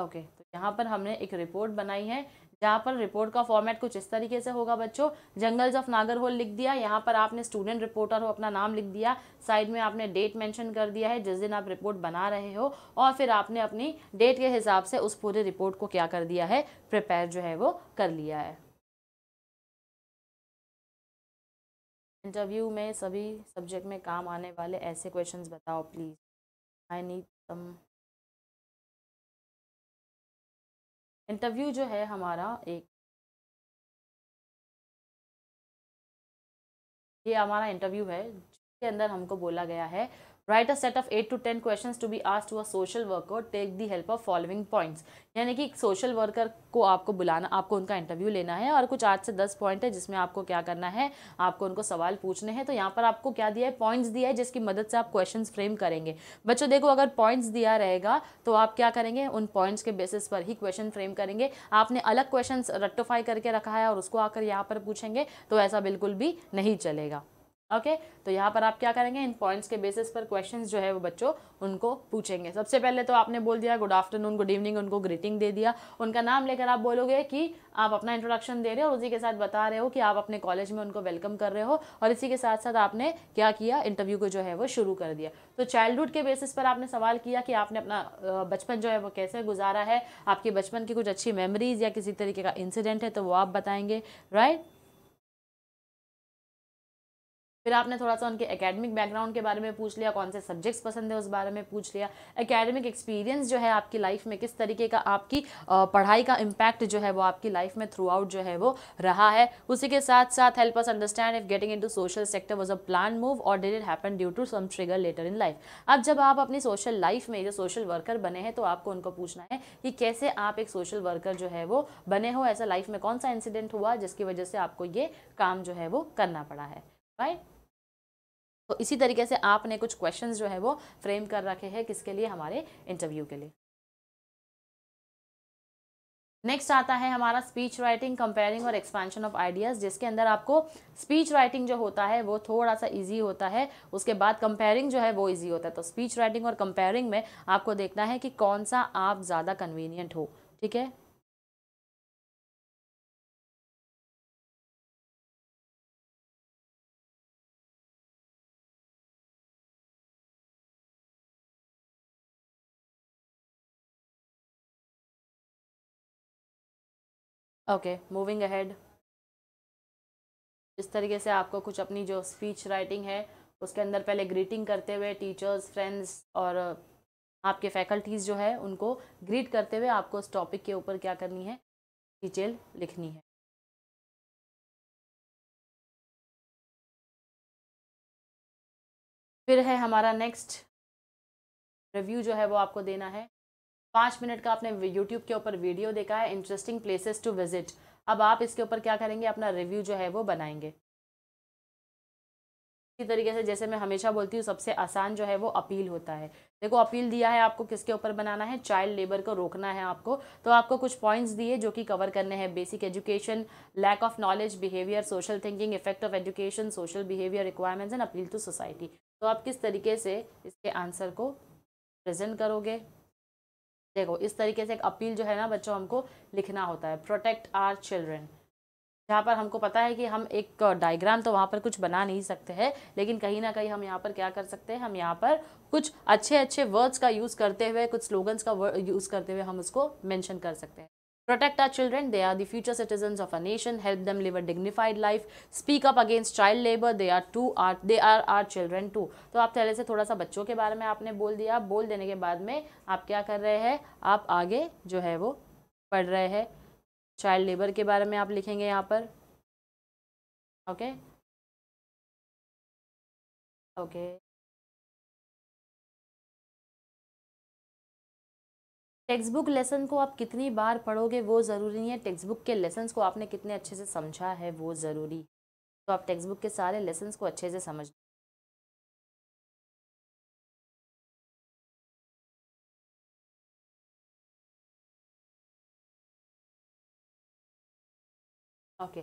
ओके तो यहाँ पर हमने एक रिपोर्ट बनाई है जहाँ पर रिपोर्ट का फॉर्मेट कुछ इस तरीके से होगा बच्चों जंगल्स ऑफ होल लिख दिया यहाँ पर आपने स्टूडेंट रिपोर्टर हो अपना नाम लिख दिया साइड में आपने डेट मेंशन कर दिया है जिस दिन आप रिपोर्ट बना रहे हो और फिर आपने अपनी डेट के हिसाब से उस पूरे रिपोर्ट को क्या कर दिया है प्रिपेयर जो है वो कर लिया है इंटरव्यू में सभी सब्जेक्ट में काम आने वाले ऐसे क्वेश्चन बताओ please I need some interview जो है हमारा एक ये हमारा इंटरव्यू है के अंदर हमको बोला गया है write a set of eight to ten question to be asked to a social worker take the help of following points यानी कि एक सोशल वर्कर को आपको बुलाना आपको उनका इंटरव्यू लेना है और कुछ आठ से दस पॉइंट है जिसमें आपको क्या करना है आपको उनको सवाल पूछने हैं तो यहाँ पर आपको क्या दिया है पॉइंट्स दिया है जिसकी मदद से आप क्वेश्चन फ्रेम करेंगे बच्चों देखो अगर पॉइंट्स दिया रहेगा तो आप क्या करेंगे उन पॉइंट्स के बेसिस पर ही क्वेश्चन फ्रेम करेंगे आपने अलग क्वेश्चन रेक्टोफाई करके रखा है और उसको आकर यहाँ पर पूछेंगे तो ऐसा बिल्कुल भी नहीं चलेगा ओके तो यहाँ पर आप क्या करेंगे इन पॉइंट्स के बेसिस पर क्वेश्चन जो है वो बच्चों उनको पूछेंगे सबसे पहले तो आपने बोल दिया गुड आफ्टरनून गुड इवनिंग उनको ग्रीटिंग दे दिया उनका नाम लेकर आप बोलोगे कि आप अपना इंट्रोडक्शन दे रहे हो और उसी के साथ बता रहे हो कि आप अपने कॉलेज में उनको वेलकम कर रहे हो और इसी के साथ साथ आपने क्या किया इंटरव्यू को जो है वो शुरू कर दिया तो चाइल्डहुड के बेसिस पर आपने सवाल किया कि आपने अपना बचपन जो है वो कैसे गुजारा है आपके बचपन की कुछ अच्छी मेमोरीज या किसी तरीके का इंसिडेंट है तो वो आप बताएंगे राइट फिर आपने थोड़ा सा उनके एकेडमिक बैकग्राउंड के बारे में पूछ लिया कौन से सब्जेक्ट्स पसंद है उस बारे में पूछ लिया एकेडमिक एक्सपीरियंस जो है आपकी लाइफ में किस तरीके का आपकी पढ़ाई का इम्पैक्ट जो है वो आपकी लाइफ में थ्रू आउट जो है वो रहा है उसी के साथ साथ help us understand if getting in social sector was a plan move or did it happen due to some trigger later in life अब जब आप अपनी सोशल लाइफ में जो सोशल वर्कर बने हैं तो आपको उनको पूछना है कि कैसे आप एक सोशल वर्कर जो है वो बने हो ऐसा लाइफ में कौन सा इंसिडेंट हुआ जिसकी वजह से आपको ये काम जो है वो करना पड़ा है right तो इसी तरीके से आपने कुछ क्वेश्चन जो है वो फ्रेम कर रखे हैं किसके लिए हमारे इंटरव्यू के लिए नेक्स्ट आता है हमारा स्पीच राइटिंग कंपेयरिंग और एक्सपेंशन ऑफ आइडियाज़ जिसके अंदर आपको स्पीच राइटिंग जो होता है वो थोड़ा सा इजी होता है उसके बाद कंपेयरिंग जो है वो इजी होता है तो स्पीच राइटिंग और कंपेयरिंग में आपको देखना है कि कौन सा आप ज़्यादा कन्वीनियंट हो ठीक है ओके मूविंग अहेड इस तरीके से आपको कुछ अपनी जो स्पीच राइटिंग है उसके अंदर पहले ग्रीटिंग करते हुए टीचर्स फ्रेंड्स और आपके फैकल्टीज़ जो है उनको ग्रीट करते हुए आपको उस टॉपिक के ऊपर क्या करनी है डिटेल लिखनी है फिर है हमारा नेक्स्ट रिव्यू जो है वो आपको देना है पाँच मिनट का आपने यूट्यूब के ऊपर वीडियो देखा है इंटरेस्टिंग प्लेसेस टू विजिट अब आप इसके ऊपर क्या करेंगे अपना रिव्यू जो है वो बनाएंगे इसी तरीके से जैसे मैं हमेशा बोलती हूँ सबसे आसान जो है वो अपील होता है देखो अपील दिया है आपको किसके ऊपर बनाना है चाइल्ड लेबर को रोकना है आपको तो आपको कुछ पॉइंट्स दिए जो कि कवर करने हैं basic education lack of knowledge behaviour social thinking effect of education social behaviour requirements and appeal to society तो आप किस तरीके से इसके आंसर को प्रेजेंट करोगे देखो इस तरीके से एक अपील जो है ना बच्चों हमको लिखना होता है प्रोटेक्ट आर चिल्ड्रेन जहाँ पर हमको पता है कि हम एक डायग्राम तो वहाँ पर कुछ बना नहीं सकते हैं लेकिन कहीं ना कहीं हम यहाँ पर क्या कर सकते हैं हम यहाँ पर कुछ अच्छे अच्छे वर्ड्स का यूज़ करते हुए कुछ स्लोगन्स का यूज़ करते हुए हम उसको मैंशन कर सकते हैं Protect our children, they are the future citizens of a nation, help them live a dignified life, speak up against child labor, they are two are they are our children too. to aap pehle se thoda sa बच्चों ke bare mein aapne bol diya bol dene ke baad mein aap kya kar rahe hai aap aage jo hai wo पढ़ rahe hai child labor ke bare mein aap likhenge yahan par okay okay textbook lesson को आप कितनी बार पढ़ोगे वो ज़रूरी नहीं है टेक्स्ट बुक के लेसन्स को आपने कितने अच्छे से समझा है वो ज़रूरी तो आप टेक्स्ट बुक के सारे लेसन्स को अच्छे से समझ okay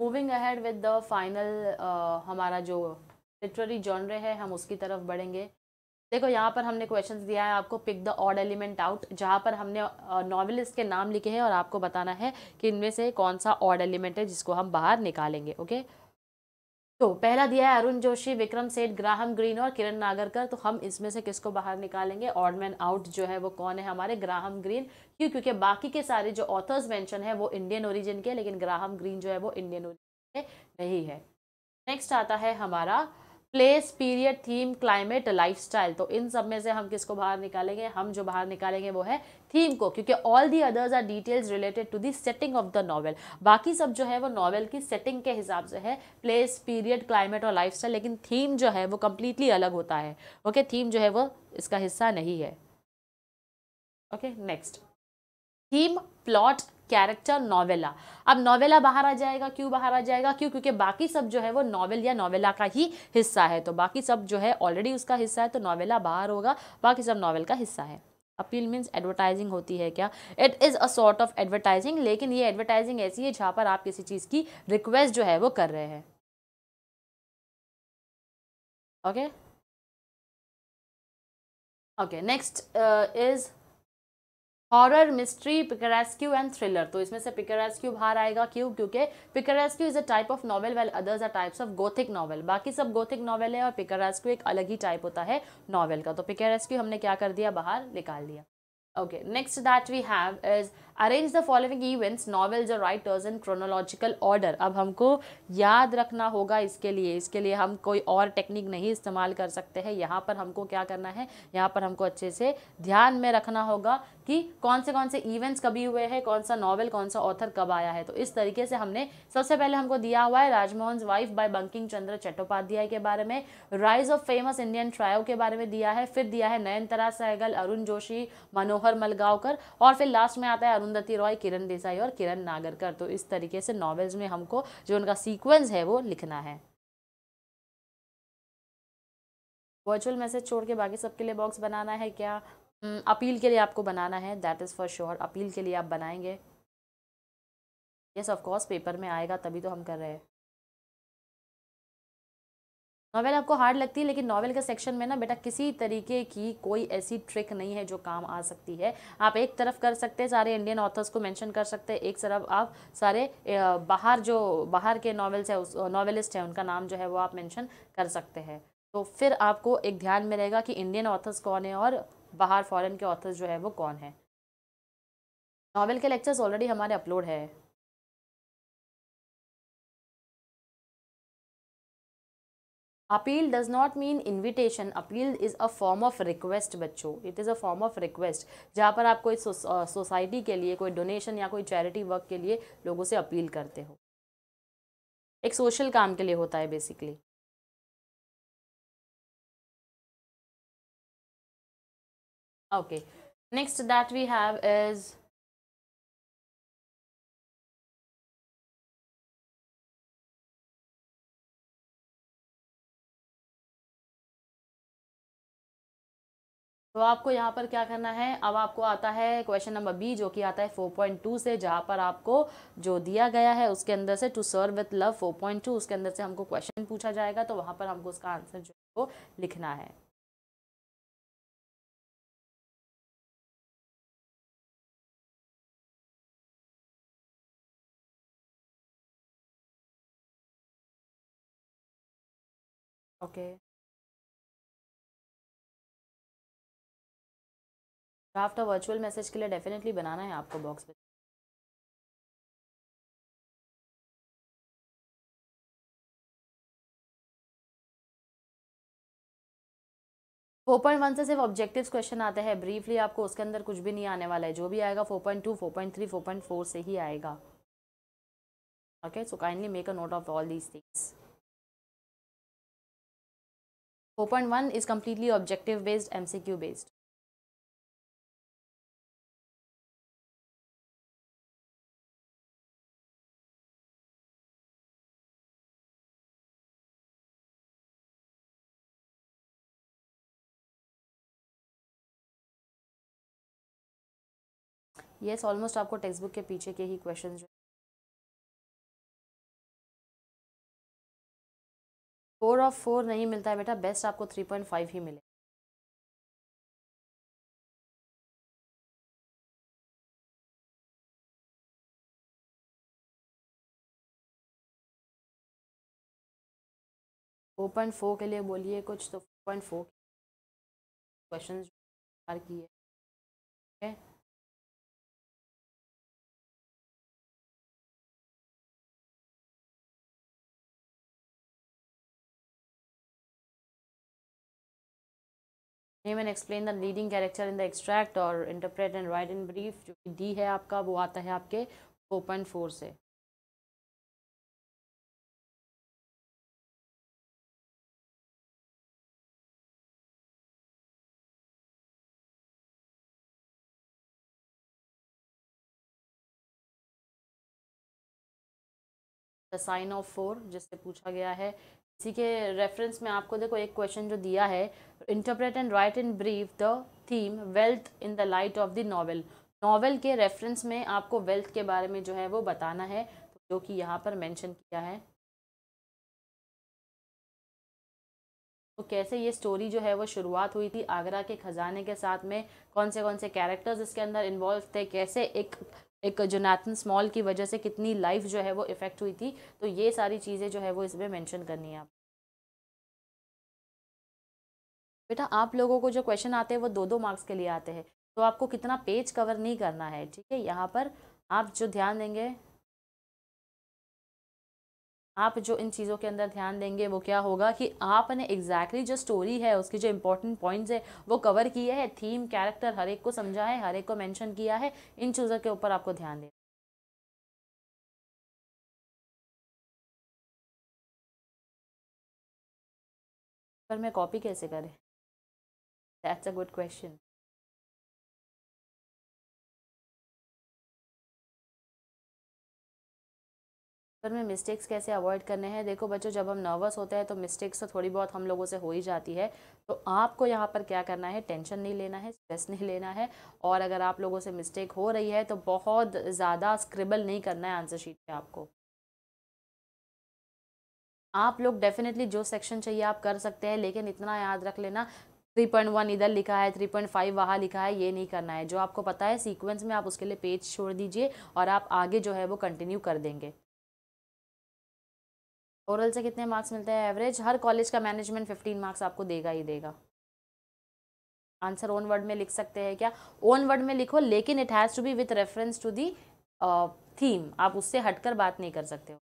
moving ahead with the final हमारा जो लिटरेरी जॉनरे है हम उसकी तरफ बढ़ेंगे देखो यहाँ पर हमने क्वेश्चंस दिया है आपको pick the odd element out जहाँ पर हमने नॉवलिस्ट के नाम लिखे हैं और आपको बताना है कि इनमें से कौन सा ऑड एलिमेंट है जिसको हम बाहर निकालेंगे ओके तो पहला दिया है अरुण जोशी विक्रम सेठ ग्राहम ग्रीन और किरण नागरकर तो हम इसमें से किसको बाहर निकालेंगे ऑडमैन आउट जो है वो कौन है हमारे ग्राहम ग्रीन क्यों क्योंकि बाकी के सारे जो ऑथर्स मेंशन है वो इंडियन ओरिजिन के लेकिन ग्राहम ग्रीन जो है वो इंडियन ओरिजिन के नहीं है नेक्स्ट आता है हमारा place period theme climate lifestyle तो इन सब में से हम किसको बाहर निकालेंगे हम जो बाहर निकालेंगे वो है थीम को क्योंकि all the others are details related to the setting of the novel बाकी सब जो है वो नॉवल की सेटिंग के हिसाब से है प्लेस पीरियड क्लाइमेट और लाइफ लेकिन थीम जो है वो कम्प्लीटली अलग होता है ओके okay? थीम जो है वो इसका हिस्सा नहीं है okay next theme plot character novella अब नॉवेला बाहर आ जाएगा क्यों बाहर आ जाएगा क्यों क्योंकि बाकी सब जो है वो नॉवेल या नॉवेला का ही हिस्सा है तो बाकी सब जो है ऑलरेडी उसका हिस्सा है तो नॉवेला बाहर होगा बाकी सब नॉवेल का हिस्सा है अपील मीन्स एडवर्टाइजिंग होती है क्या it is a sort of advertising लेकिन ये एडवर्टाइजिंग ऐसी है जहाँ पर आप किसी चीज़ की रिक्वेस्ट जो है वो कर रहे हैं okay okay next is horror mystery picaresque and thriller तो इसमें से पिकरेस्क्यू बाहर आएगा क्यों क्योंकि picaresque is a type of novel well others are types of gothic novel बाकी सब गोथिक नॉवल है और पिकरेस्क्यू एक अलग ही टाइप होता है नॉवल का तो पिकरेस्क्यू हमने क्या कर दिया बाहर निकाल दिया okay next that we have is arrange the following events novels और राइटर्स इन क्रोनोलॉजिकल ऑर्डर अब हमको याद रखना होगा इसके लिए इसके लिए हम कोई और टेक्निक नहीं इस्तेमाल कर सकते हैं यहाँ पर हमको क्या करना है यहाँ पर हमको अच्छे से ध्यान में रखना होगा कि कौन से कौन से इवेंट्स कभी हुए हैं कौन सा नॉवल कौन सा ऑथर कब आया है तो इस तरीके से हमने सबसे पहले हमको दिया हुआ है राजमोहन वाइफ बाय बंकिंग चंद्र चट्टोपाध्याय के बारे में rise of famous Indian trio के बारे में दिया है फिर दिया है नयनतरा सहगल अरुण जोशी मनोहर मलगावकर और फिर लास्ट में आता है अरुंधति रॉय किरण देसाई और किरण नागरकर तो इस तरीके से नॉवेल्स में हमको जो उनका सीक्वेंस है वो लिखना है वर्चुअल मैसेज छोड़ के बाकी सबके लिए बॉक्स बनाना है क्या अपील हम्म, के लिए आपको बनाना है that is for sure appeal के लिए आप बनाएंगे यस ऑफ कोर्स पेपर में आएगा तभी तो हम कर रहे हैं नॉवेल आपको हार्ड लगती है लेकिन नॉवेल के सेक्शन में ना बेटा किसी तरीके की कोई ऐसी ट्रिक नहीं है जो काम आ सकती है आप एक तरफ कर सकते हैं सारे इंडियन ऑथर्स को मेंशन कर सकते हैं एक तरफ आप सारे बाहर जो बाहर के नॉवेल्स है उस नॉवेलिस्ट हैं उनका नाम जो है वो आप मैंशन कर सकते हैं तो फिर आपको एक ध्यान में रहेगा कि इंडियन ऑथर्स कौन है और बाहर फॉरन के ऑथर्स जो है वो कौन है नॉवेल के लेक्चर्स ऑलरेडी हमारे अपलोड है appeal does not mean invitation appeal is a form of request बच्चों it is a form of request जहाँ पर आप कोई सोसाइटी के लिए कोई डोनेशन या कोई चैरिटी वर्क के लिए लोगों से अपील करते हो एक सोशल काम के लिए होता है basically okay next that we have is तो आपको यहाँ पर क्या करना है अब आपको आता है क्वेश्चन नंबर बी जो कि आता है 4.2 से जहाँ पर आपको जो दिया गया है उसके अंदर से टू सर्व विथ लव 4.2 उसके अंदर से हमको क्वेश्चन पूछा जाएगा तो वहाँ पर हमको उसका आंसर जो है वो लिखना है ओके okay. ड्राफ्ट और वर्चुअल मैसेज के लिए डेफिनेटली बनाना है आपको बॉक्स में फोर पॉइंट वन से सिर्फ ऑब्जेक्टिव्स क्वेश्चन आते हैं ब्रीफली आपको उसके अंदर कुछ भी नहीं आने वाला है जो भी आएगा four point two four point three four point four से ही आएगा okay so kindly make a note of all these things one is completely objective based mcq based yes almost आपको टेक्स्ट बुक के पीछे के ही क्वेश्चन फोर ऑफ फोर नहीं मिलता है बेटा बेस्ट आपको थ्री पॉइंट फाइव ही मिले फोर पॉइंट फोर के लिए बोलिए कुछ तो फोर पॉइंट फोर क्वेश्चन किए name and explain the leading character in the extract और interpret and write in brief जो कि डी है आपका वो आता है आपके 4.4 से साइन ऑफ फोर जिससे पूछा गया है इसी के रेफरेंस में आपको देखो एक क्वेश्चन जो दिया है interpret and write in brief the theme wealth in the light of the novel novel के रेफरेंस में आपको वेल्थ के बारे में जो है वो बताना है तो जो कि यहाँ पर मेंशन किया है तो कैसे ये स्टोरी जो है वो शुरुआत हुई थी आगरा के ख़जाने के साथ में कौन से कौन से कैरेक्टर्स इसके अंदर इन्वॉल्व थे कैसे एक एक जोनाथन स्मॉल की वजह से कितनी लाइफ जो है वो इफ़ेक्ट हुई थी तो ये सारी चीज़ें जो है वो इसमें मैंशन करनी है आप बेटा आप लोगों को जो क्वेश्चन आते हैं वो दो दो मार्क्स के लिए आते हैं तो आपको कितना पेज कवर नहीं करना है ठीक है यहाँ पर आप जो ध्यान देंगे आप जो इन चीज़ों के अंदर ध्यान देंगे वो क्या होगा कि आपने एग्जैक्टली exactly जो स्टोरी है उसके जो इंपॉर्टेंट पॉइंट्स है वो कवर किए हैं थीम कैरेक्टर हर एक को समझा है हर एक को मेंशन किया है इन चीज़ों के ऊपर आपको ध्यान देना पर मैं कॉपी कैसे करें दैट्स अ गुड क्वेश्चन बचपन में मिस्टेक्स कैसे अवॉइड करने हैं देखो बच्चों जब हम नर्वस होते हैं तो मिस्टेक्स तो थोड़ी बहुत हम लोगों से हो ही जाती है तो आपको यहाँ पर क्या करना है टेंशन नहीं लेना है स्ट्रेस नहीं लेना है और अगर आप लोगों से मिस्टेक हो रही है तो बहुत ज़्यादा स्क्रिबल नहीं करना है आंसर शीट पर आपको आप लोग डेफिनेटली जो सेक्शन चाहिए आप कर सकते हैं लेकिन इतना याद रख लेना थ्री पॉइंट वन इधर लिखा है थ्री पॉइंट फाइव वहाँ लिखा है ये नहीं करना है जो आपको पता है सीक्वेंस में आप उसके लिए पेज छोड़ दीजिए और आप आगे जो है वो कंटिन्यू कर देंगे ओरल से कितने मार्क्स मिलते हैं एवरेज हर कॉलेज का मैनेजमेंट फिफ्टीन मार्क्स आपको देगा ही देगा आंसर ओन वर्ड में लिख सकते हैं क्या ओन वर्ड में लिखो लेकिन it has to be with reference to the theme आप उससे हटकर बात नहीं कर सकते हो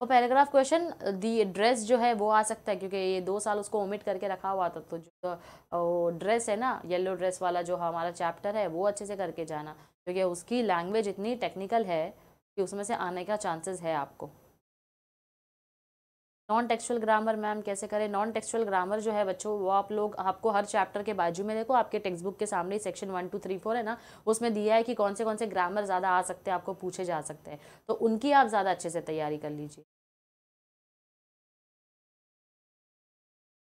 तो पैराग्राफ क्वेश्चन दी ड्रेस जो है वो आ सकता है क्योंकि ये दो साल उसको ओमिट करके रखा हुआ था तो जो ड्रेस है ना येलो ड्रेस वाला जो हमारा चैप्टर है वो अच्छे से करके जाना क्योंकि उसकी लैंग्वेज इतनी टेक्निकल है कि उसमें से आने का चांसेस है आपको नॉन टेक्सुअल ग्रामर मैम कैसे करें नॉन टेक्सुअल ग्रामर जो है बच्चों वो आप लोग आपको हर चैप्टर के बाजू में देखो आपके टेक्स्ट बुक के सामने section one two three four है ना उसमें दिया है कि कौन से कौन से ग्रामर ज़्यादा आ सकते हैं आपको पूछे जा सकते हैं तो उनकी आप ज़्यादा अच्छे से तैयारी कर लीजिए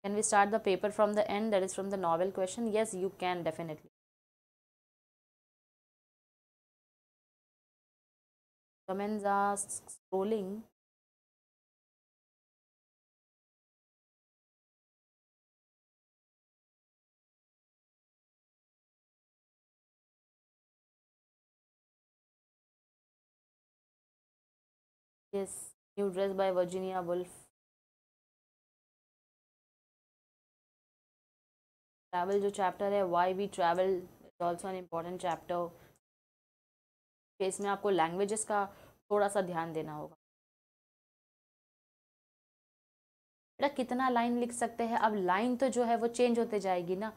can we start the paper from the end that is from the novel question yes you can definitely comments are scrolling yes new dress by virginia woolf travel जो chapter है why we travel is also an important chapter कि इसमें आपको लैंग्वेजेस का थोड़ा सा ध्यान देना होगा बेटा कितना लाइन लिख सकते हैं अब लाइन तो जो है वो चेंज होते जाएगी ना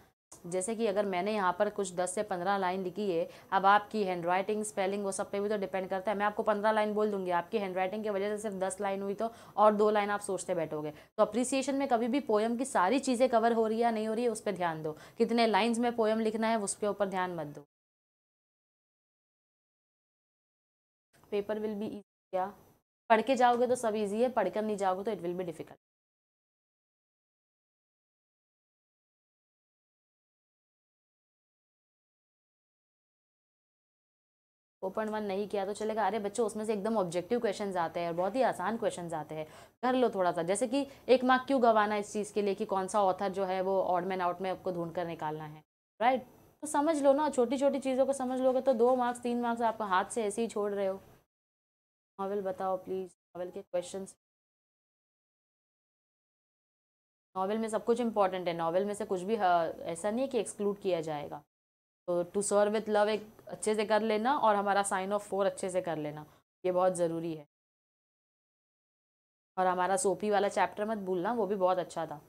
जैसे कि अगर मैंने यहाँ पर कुछ दस से पंद्रह लाइन लिखी है अब आपकी हैंड राइटिंग स्पेलिंग वो सब पे भी तो डिपेंड करता है मैं आपको पंद्रह लाइन बोल दूंगी आपकी हैंड राइटिंग की वजह से सिर्फ दस लाइन हुई तो और दो लाइन आप सोचते बैठोगे तो अप्रिसिएशन में कभी भी पोएम की सारी चीज़ें कवर हो रही है या नहीं हो रही है उस पर ध्यान दो कितने लाइन्स में पोएम लिखना है उसके ऊपर ध्यान मत दो पेपर विल बी ईजी क्या पढ़ के जाओगे तो सब ईजी है पढ़कर नहीं जाओगे तो it will be difficult open one नहीं किया तो चलेगा अरे बच्चों उसमें से एकदम ऑब्जेक्टिव क्वेश्चन आते हैं और बहुत ही आसान क्वेश्चन आते हैं कर लो थोड़ा सा जैसे कि एक मार्क क्यों गंवाना इस चीज़ के लिए कि कौन सा ऑथर जो है वो ऑड मैन आउट में आपको ढूंढ कर निकालना है राइट तो समझ लो ना छोटी छोटी चीज़ों को समझ लोगे तो दो मार्क्स तीन मार्क्स आपको हाथ से ऐसे ही छोड़ रहे हो नावल बताओ प्लीज़ नावल के क्वेश्चन नावल में सब कुछ इम्पॉर्टेंट है नावल में से कुछ भी हाँ, ऐसा नहीं है कि एक्सक्लूड किया जाएगा तो टू सर्व विथ लव एक अच्छे से कर लेना और हमारा साइन ऑफ फोर अच्छे से कर लेना ये बहुत ज़रूरी है और हमारा सोपी वाला चैप्टर मत भूलना वो भी बहुत अच्छा था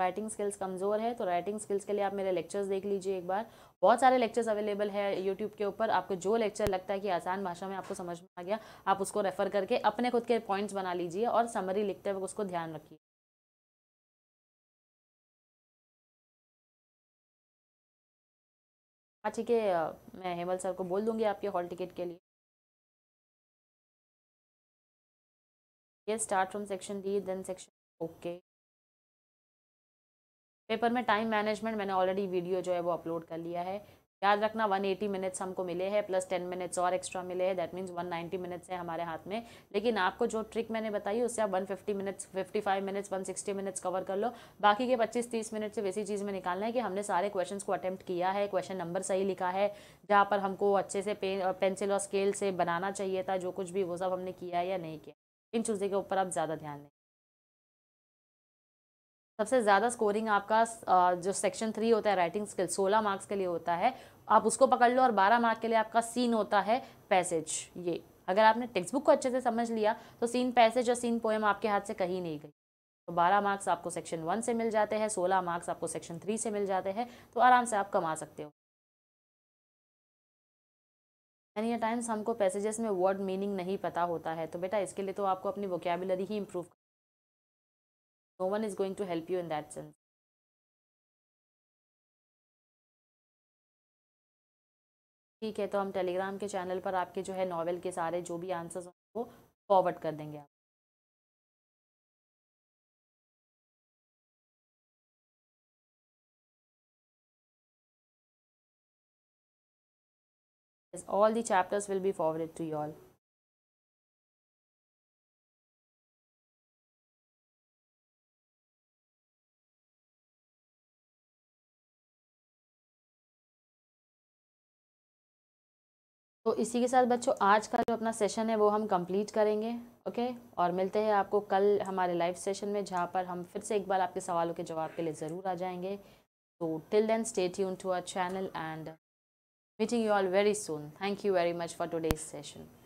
राइटिंग स्किल्स कमज़ोर है तो राइटिंग स्किल्स के लिए आप मेरे लेक्चर्स देख लीजिए एक बार बहुत सारे लेक्चर्स अवेलेबल है यूट्यूब के ऊपर आपको जो लेक्चर लगता है कि आसान भाषा में आपको समझ में आ गया आप उसको रेफ़र करके अपने खुद के पॉइंट्स बना लीजिए और समरी लिखते वक्त उसको ध्यान रखिए हाँ ठीक है मैं हेमल सर को बोल दूंगी आपके हॉल टिकट के लिए ये start from section D then section okay paper में टाइम मैनेजमेंट मैंने ऑलरेडी वीडियो जो है वो अपलोड कर लिया है याद रखना 180 मिनट्स हमको मिले हैं प्लस 10 मिनट्स और एक्स्ट्रा मिले हैं दैट मीन्स 190 मिनट्स है हमारे हाथ में लेकिन आपको जो ट्रिक मैंने बताई उससे आप 150 minutes fifty five minutes sixty minutes cover कर लो बाकी के 25-30 मिनट से वैसी चीज़ में निकालना है कि हमने सारे क्वेश्चन को अटैम्प्ट किया है क्वेश्चन नंबर सही लिखा है जहाँ पर हमको अच्छे से पेन पेंसिल और स्केल से बनाना चाहिए था जो कुछ भी वो सब हमने किया या नहीं किया इन चीज़ों के ऊपर आप ज़्यादा ध्यान दें सबसे ज़्यादा स्कोरिंग आपका जो सेक्शन थ्री होता है राइटिंग स्किल सोलह मार्क्स के लिए होता है आप उसको पकड़ लो और बारह मार्क के लिए आपका सीन होता है पैसेज ये अगर आपने टेक्स्ट बुक को अच्छे से समझ लिया तो सीन पैसेज और सीन पोएम आपके हाथ से कहीं नहीं गई तो बारह मार्क्स आपको सेक्शन वन से मिल जाते हैं सोलह मार्क्स आपको सेक्शन थ्री से मिल जाते हैं तो आराम से आप कमा सकते हो मैनी टाइम्स हमको पैसेजेस में वर्ड मीनिंग नहीं पता होता है तो बेटा इसके लिए तो आपको अपनी वोकेबलरी ही improve no one is going to help you in that sense ठीक है तो हम टेलीग्राम के चैनल पर आपके जो है नॉवेल के सारे जो भी आंसर्स हों वो फॉरवर्ड कर देंगे आप all the chapters will be forward to you all तो इसी के साथ बच्चों आज का जो अपना सेशन है वो हम कंप्लीट करेंगे ओके और मिलते हैं आपको कल हमारे लाइव सेशन में जहाँ पर हम फिर से एक बार आपके सवालों के जवाब के लिए ज़रूर आ जाएंगे तो till then stay tune to our channel and meeting you all very soon thank you very much for today's session